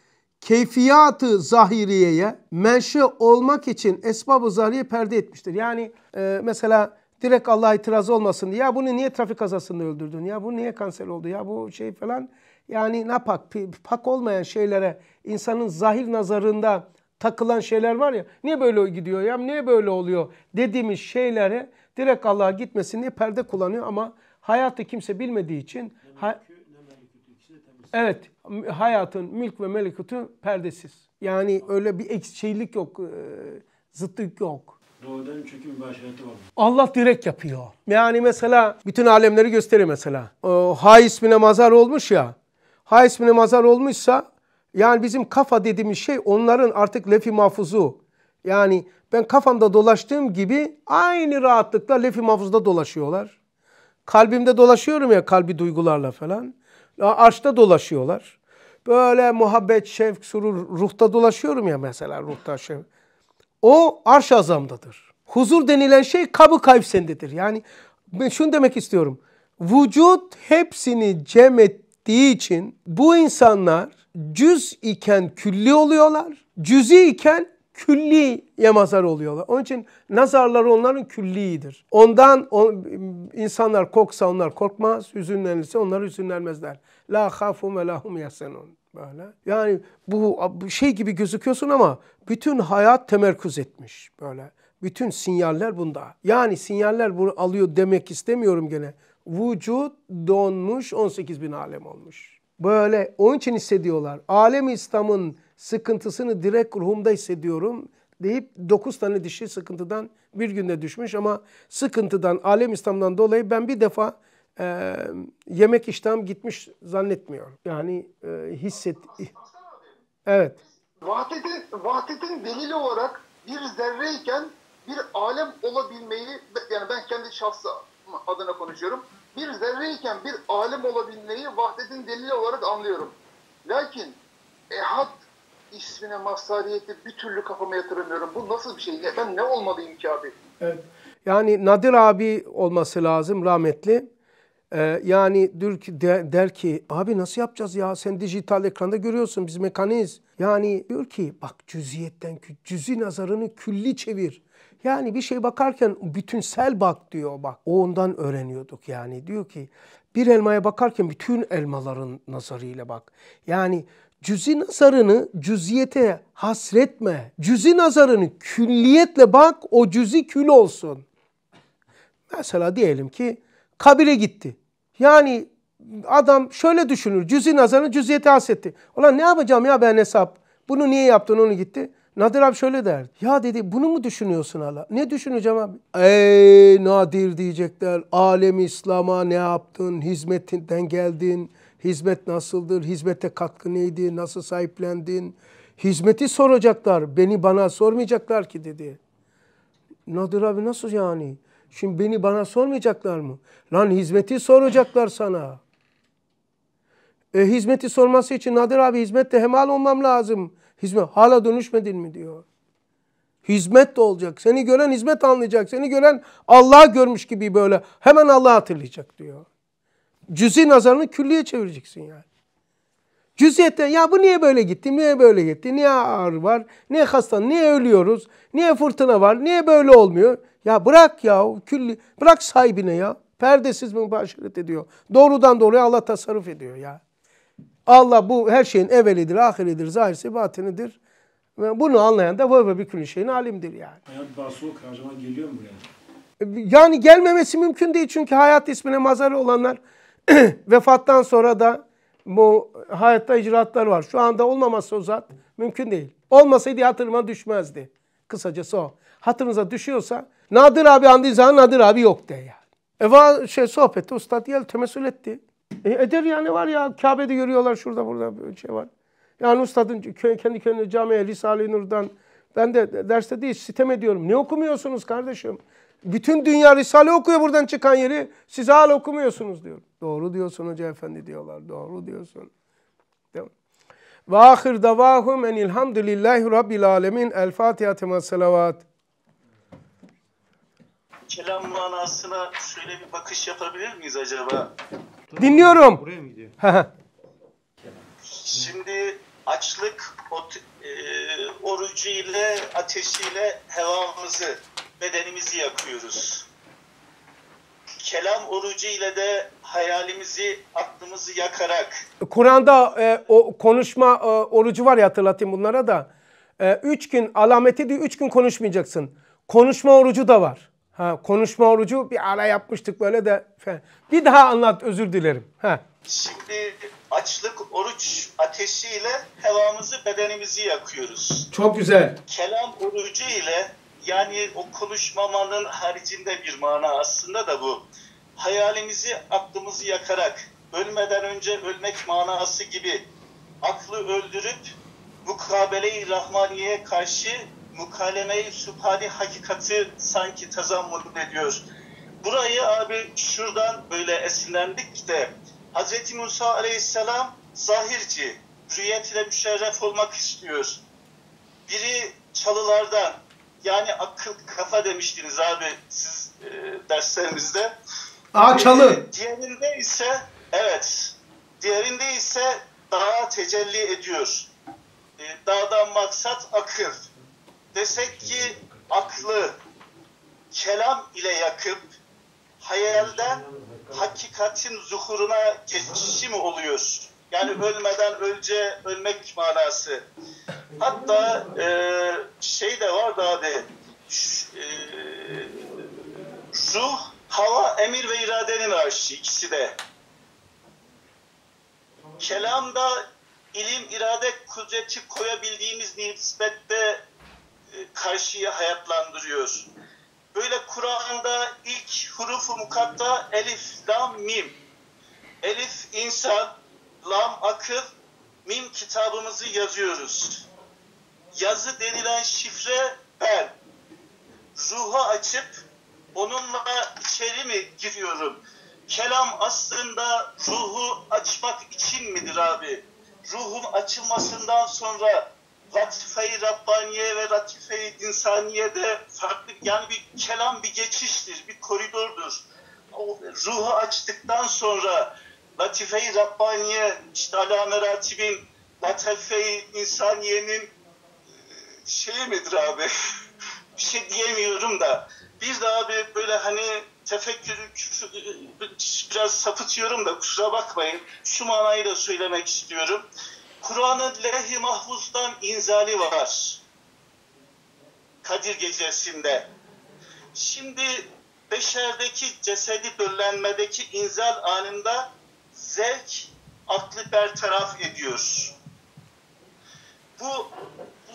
keyfiyatı zahiriyeye menşe olmak için esbabı zahiriye perde etmiştir. Yani e, mesela direkt Allah itiraz olmasın diye ya bunu niye trafik kazasında öldürdün ya bu niye kanser oldu ya bu şey falan yani napak pak olmayan şeylere insanın zahir nazarında takılan şeyler var ya niye böyle gidiyor ya niye böyle oluyor dediğimiz şeylere direkt Allah'a gitmesin diye perde kullanıyor ama hayatta kimse bilmediği için ha evet hayatın mülk ve melekutu perdesiz. Yani öyle bir şeylik yok, e, zıtlık yok. Doğrudan çünkü mübaşereti var. Allah direkt yapıyor. Yani mesela bütün alemleri gösteriyor mesela. Ha ismine mazar olmuş ya. Ha ismine mazar olmuşsa yani bizim kafa dediğimiz şey onların artık lefi mahfuzu. Yani ben kafamda dolaştığım gibi aynı rahatlıkla lefi mahfuzda dolaşıyorlar. Kalbimde dolaşıyorum ya kalbi duygularla falan. Arşta dolaşıyorlar. Böyle muhabbet, şevk, surur, ruhta dolaşıyorum ya mesela ruhta şevk. O arş azamdadır. Huzur denilen şey kabı kayıp sendedir. Yani ben şunu demek istiyorum. Vücut hepsini cem ettiği için bu insanlar cüz iken külli oluyorlar. Cüzi iken külli yemazar oluyorlar. Onun için nazarları onların külliidir. Ondan on, insanlar korksa onlar korkmaz, hüzünlenirse onlar hüzünlenmezler. La hafum ve lahum yasenun. Böyle. Yani bu, bu şey gibi gözüküyorsun ama bütün hayat temerküz etmiş böyle. Bütün sinyaller bunda. Yani sinyaller bunu alıyor demek istemiyorum gene. Vücut donmuş 18 bin alem olmuş. Böyle onun için hissediyorlar. Alem-i İslam'ın sıkıntısını direkt ruhumda hissediyorum deyip 9 tane dişi sıkıntıdan bir günde düşmüş ama sıkıntıdan, alem İslam'dan dolayı ben bir defa e, yemek iştahım gitmiş zannetmiyorum. Yani e, hisset... Evet. Vahdetin, vahdetin delili olarak bir zerreyken bir alem olabilmeyi, yani ben kendi şahsı adına konuşuyorum bir zerreyken bir alim olabilmeyi vahdetin delili olarak anlıyorum. Lakin ehad ismine mazhariyeti bir türlü kafama yatıramıyorum. Bu nasıl bir şey? Ben ne olmalıyım ki abi? Evet. Yani Nadir abi olması lazım rahmetli. Ee, yani der ki, der ki abi nasıl yapacağız ya sen dijital ekranda görüyorsun biz mekaniz. Yani diyor ki bak cüziyetten cüzi nazarını külli çevir. Yani bir şey bakarken bütünsel bak diyor bak. O ondan öğreniyorduk yani. Diyor ki bir elmaya bakarken bütün elmaların nazarıyla bak. Yani cüzi nazarını cüziyete hasretme. Cüzi nazarını külliyetle bak o cüzi kül olsun. Mesela diyelim ki kabire gitti. Yani adam şöyle düşünür. Cüzi nazarını cüziyete hasretti. Ulan ne yapacağım ya ben hesap? Bunu niye yaptın onu gitti? Nadir abi şöyle der. Ya dedi bunu mu düşünüyorsun hala? Ne düşüneceğim abi? Ey Nadir diyecekler. Alem İslam'a ne yaptın? Hizmetinden geldin. Hizmet nasıldır? Hizmete katkı neydi? Nasıl sahiplendin? Hizmeti soracaklar. Beni bana sormayacaklar ki dedi. Nadir abi nasıl yani? Şimdi beni bana sormayacaklar mı? Lan hizmeti soracaklar sana. E, hizmeti sorması için Nadir abi hizmette hemal olmam lazım.'' Hizmet hala dönüşmedin mi diyor. Hizmet de olacak. Seni gören hizmet anlayacak. Seni gören Allah görmüş gibi böyle hemen Allah hatırlayacak diyor. Cüzi nazarını külliye çevireceksin yani. Cüziyetten ya bu niye böyle gitti, niye böyle gitti, niye ağrı var, niye hasta, niye ölüyoruz, niye fırtına var, niye böyle olmuyor. Ya bırak ya külli, bırak sahibine ya. Perdesiz mübaşiret ediyor. Doğrudan doğruya Allah tasarruf ediyor ya. Allah bu her şeyin evvelidir, ahiridir, zahirsi, batinidir. Bunu anlayan da ve bir külü şeyin alimdir yani. Hayat daha soğuk geliyor mu yani? E, yani gelmemesi mümkün değil çünkü hayat ismine mazar olanlar vefattan sonra da bu hayatta icraatlar var. Şu anda olmaması o zat mümkün değil. Olmasaydı hatırıma düşmezdi. Kısacası o. Hatırınıza düşüyorsa Nadir abi andığı zaman Nadir abi yok de yani. Eva şey sohbette ustad yel temessül etti. E eder yani var ya Kabe'de görüyorlar şurada burada bir şey var. Yani ustadın kendi kendine camiye Risale-i Nur'dan ben de derste değil sitem ediyorum. Ne okumuyorsunuz kardeşim? Bütün dünya Risale okuyor buradan çıkan yeri. Siz hala okumuyorsunuz diyor. Doğru diyorsun hoca efendi diyorlar. Doğru diyorsun. Ve ahir davahum enilhamdülillahi rabbil alemin. El Fatiha tema salavat. Kelam manasına şöyle bir bakış yapabilir miyiz acaba? Dinliyorum. Şimdi açlık o, e, orucu ile ateşiyle hevamızı, bedenimizi yakıyoruz. Kelam orucu ile de hayalimizi, aklımızı yakarak. Kur'an'da e, o konuşma e, orucu var ya hatırlatayım bunlara da. E, üç gün alameti diyor, üç gün konuşmayacaksın. Konuşma orucu da var. Ha, konuşma orucu bir ara yapmıştık böyle de. Bir daha anlat özür dilerim. Ha. Şimdi açlık oruç ateşiyle hevamızı bedenimizi yakıyoruz. Çok güzel. Kelam orucu ile yani o konuşmamanın haricinde bir mana aslında da bu. Hayalimizi aklımızı yakarak ölmeden önce ölmek manası gibi aklı öldürüp mukabele-i rahmaniye karşı mukalemeyi sübhani hakikati sanki tazammül ediyor. Burayı abi şuradan böyle esinlendik de Hz. Musa aleyhisselam zahirci, rüyet ile müşerref olmak istiyor. Biri çalılardan yani akıl kafa demiştiniz abi siz e, derslerimizde. Aa çalı. E, diğerinde ise evet diğerinde ise dağa tecelli ediyor. E, dağdan maksat akıl desek ki aklı kelam ile yakıp hayalden hakikatin zuhuruna geçişi mi oluyor? Yani ölmeden önce ölmek manası. Hatta e, şey de var da hadi e, ruh, hava, emir ve iradenin arşi ikisi de. Kelamda ilim, irade, kudreti koyabildiğimiz nispette e, karşıyı hayatlandırıyor. Böyle Kur'an'da ilk hurufu mukatta elif, lam, mim. Elif insan, lam akıl, mim kitabımızı yazıyoruz. Yazı denilen şifre ben. Ruhu açıp onunla içeri mi giriyorum? Kelam aslında ruhu açmak için midir abi? Ruhun açılmasından sonra Latife-i Rabbaniye ve Latife-i Dinsaniye de farklı yani bir kelam bir geçiştir, bir koridordur. O ruhu açtıktan sonra Latife-i Rabbaniye, işte Ala Meratib'in, Latife-i Dinsaniyenin e, şey midir abi? bir şey diyemiyorum da. Bir de abi böyle hani tefekkürü e, e, biraz sapıtıyorum da kusura bakmayın. Şu manayı da söylemek istiyorum. Kur'an'ın leh i mahfuzdan inzali var. Kadir gecesinde. Şimdi beşerdeki cesedi döllenmedeki inzal anında zevk aklı bertaraf ediyor. Bu,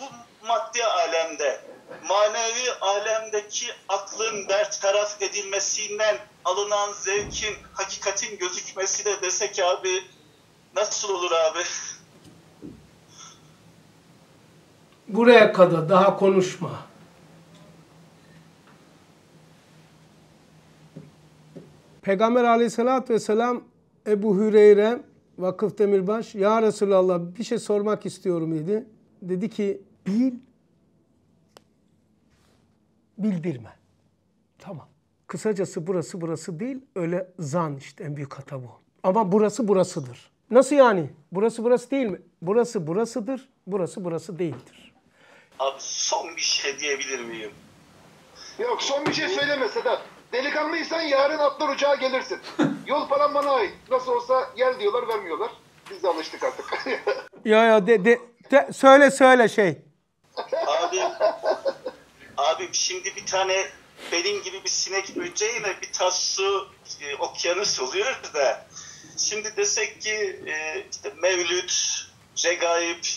bu maddi alemde, manevi alemdeki aklın bertaraf edilmesinden alınan zevkin, hakikatin gözükmesi de desek abi nasıl olur abi? Buraya kadar daha konuşma. Peygamber aleyhissalatü vesselam Ebu Hüreyre, Vakıf Demirbaş, Ya Resulallah bir şey sormak istiyorum dedi. Dedi ki bil, bildirme. Tamam. Kısacası burası burası değil, öyle zan işte en büyük hata bu. Ama burası burasıdır. Nasıl yani? Burası burası değil mi? Burası burasıdır, burası burası değildir. Abi son bir şey diyebilir miyim? Yok son bir şey söyleme Sedat. Delikanlıysan yarın atlar uçağa gelirsin. Yol falan bana ait. Nasıl olsa yer diyorlar vermiyorlar. Biz de alıştık artık. yo yo de, de, de, söyle söyle şey. Abi, abi şimdi bir tane benim gibi bir sinek böceğine bir tas su e, okyanus oluyor da şimdi desek ki e, işte Mevlüt, Regaip,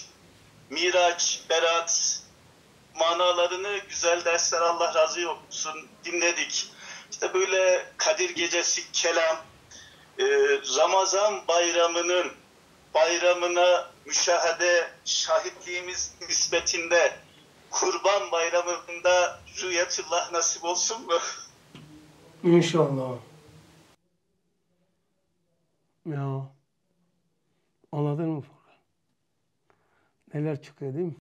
Miraç, Berat, manalarını güzel dersler Allah razı olsun dinledik. İşte böyle Kadir Gecesi kelam, e, Ramazan bayramının bayramına müşahede şahitliğimiz nispetinde kurban bayramında rüyetullah nasip olsun mu? İnşallah. Ya anladın mı Furkan? Neler çıkıyor değil mi?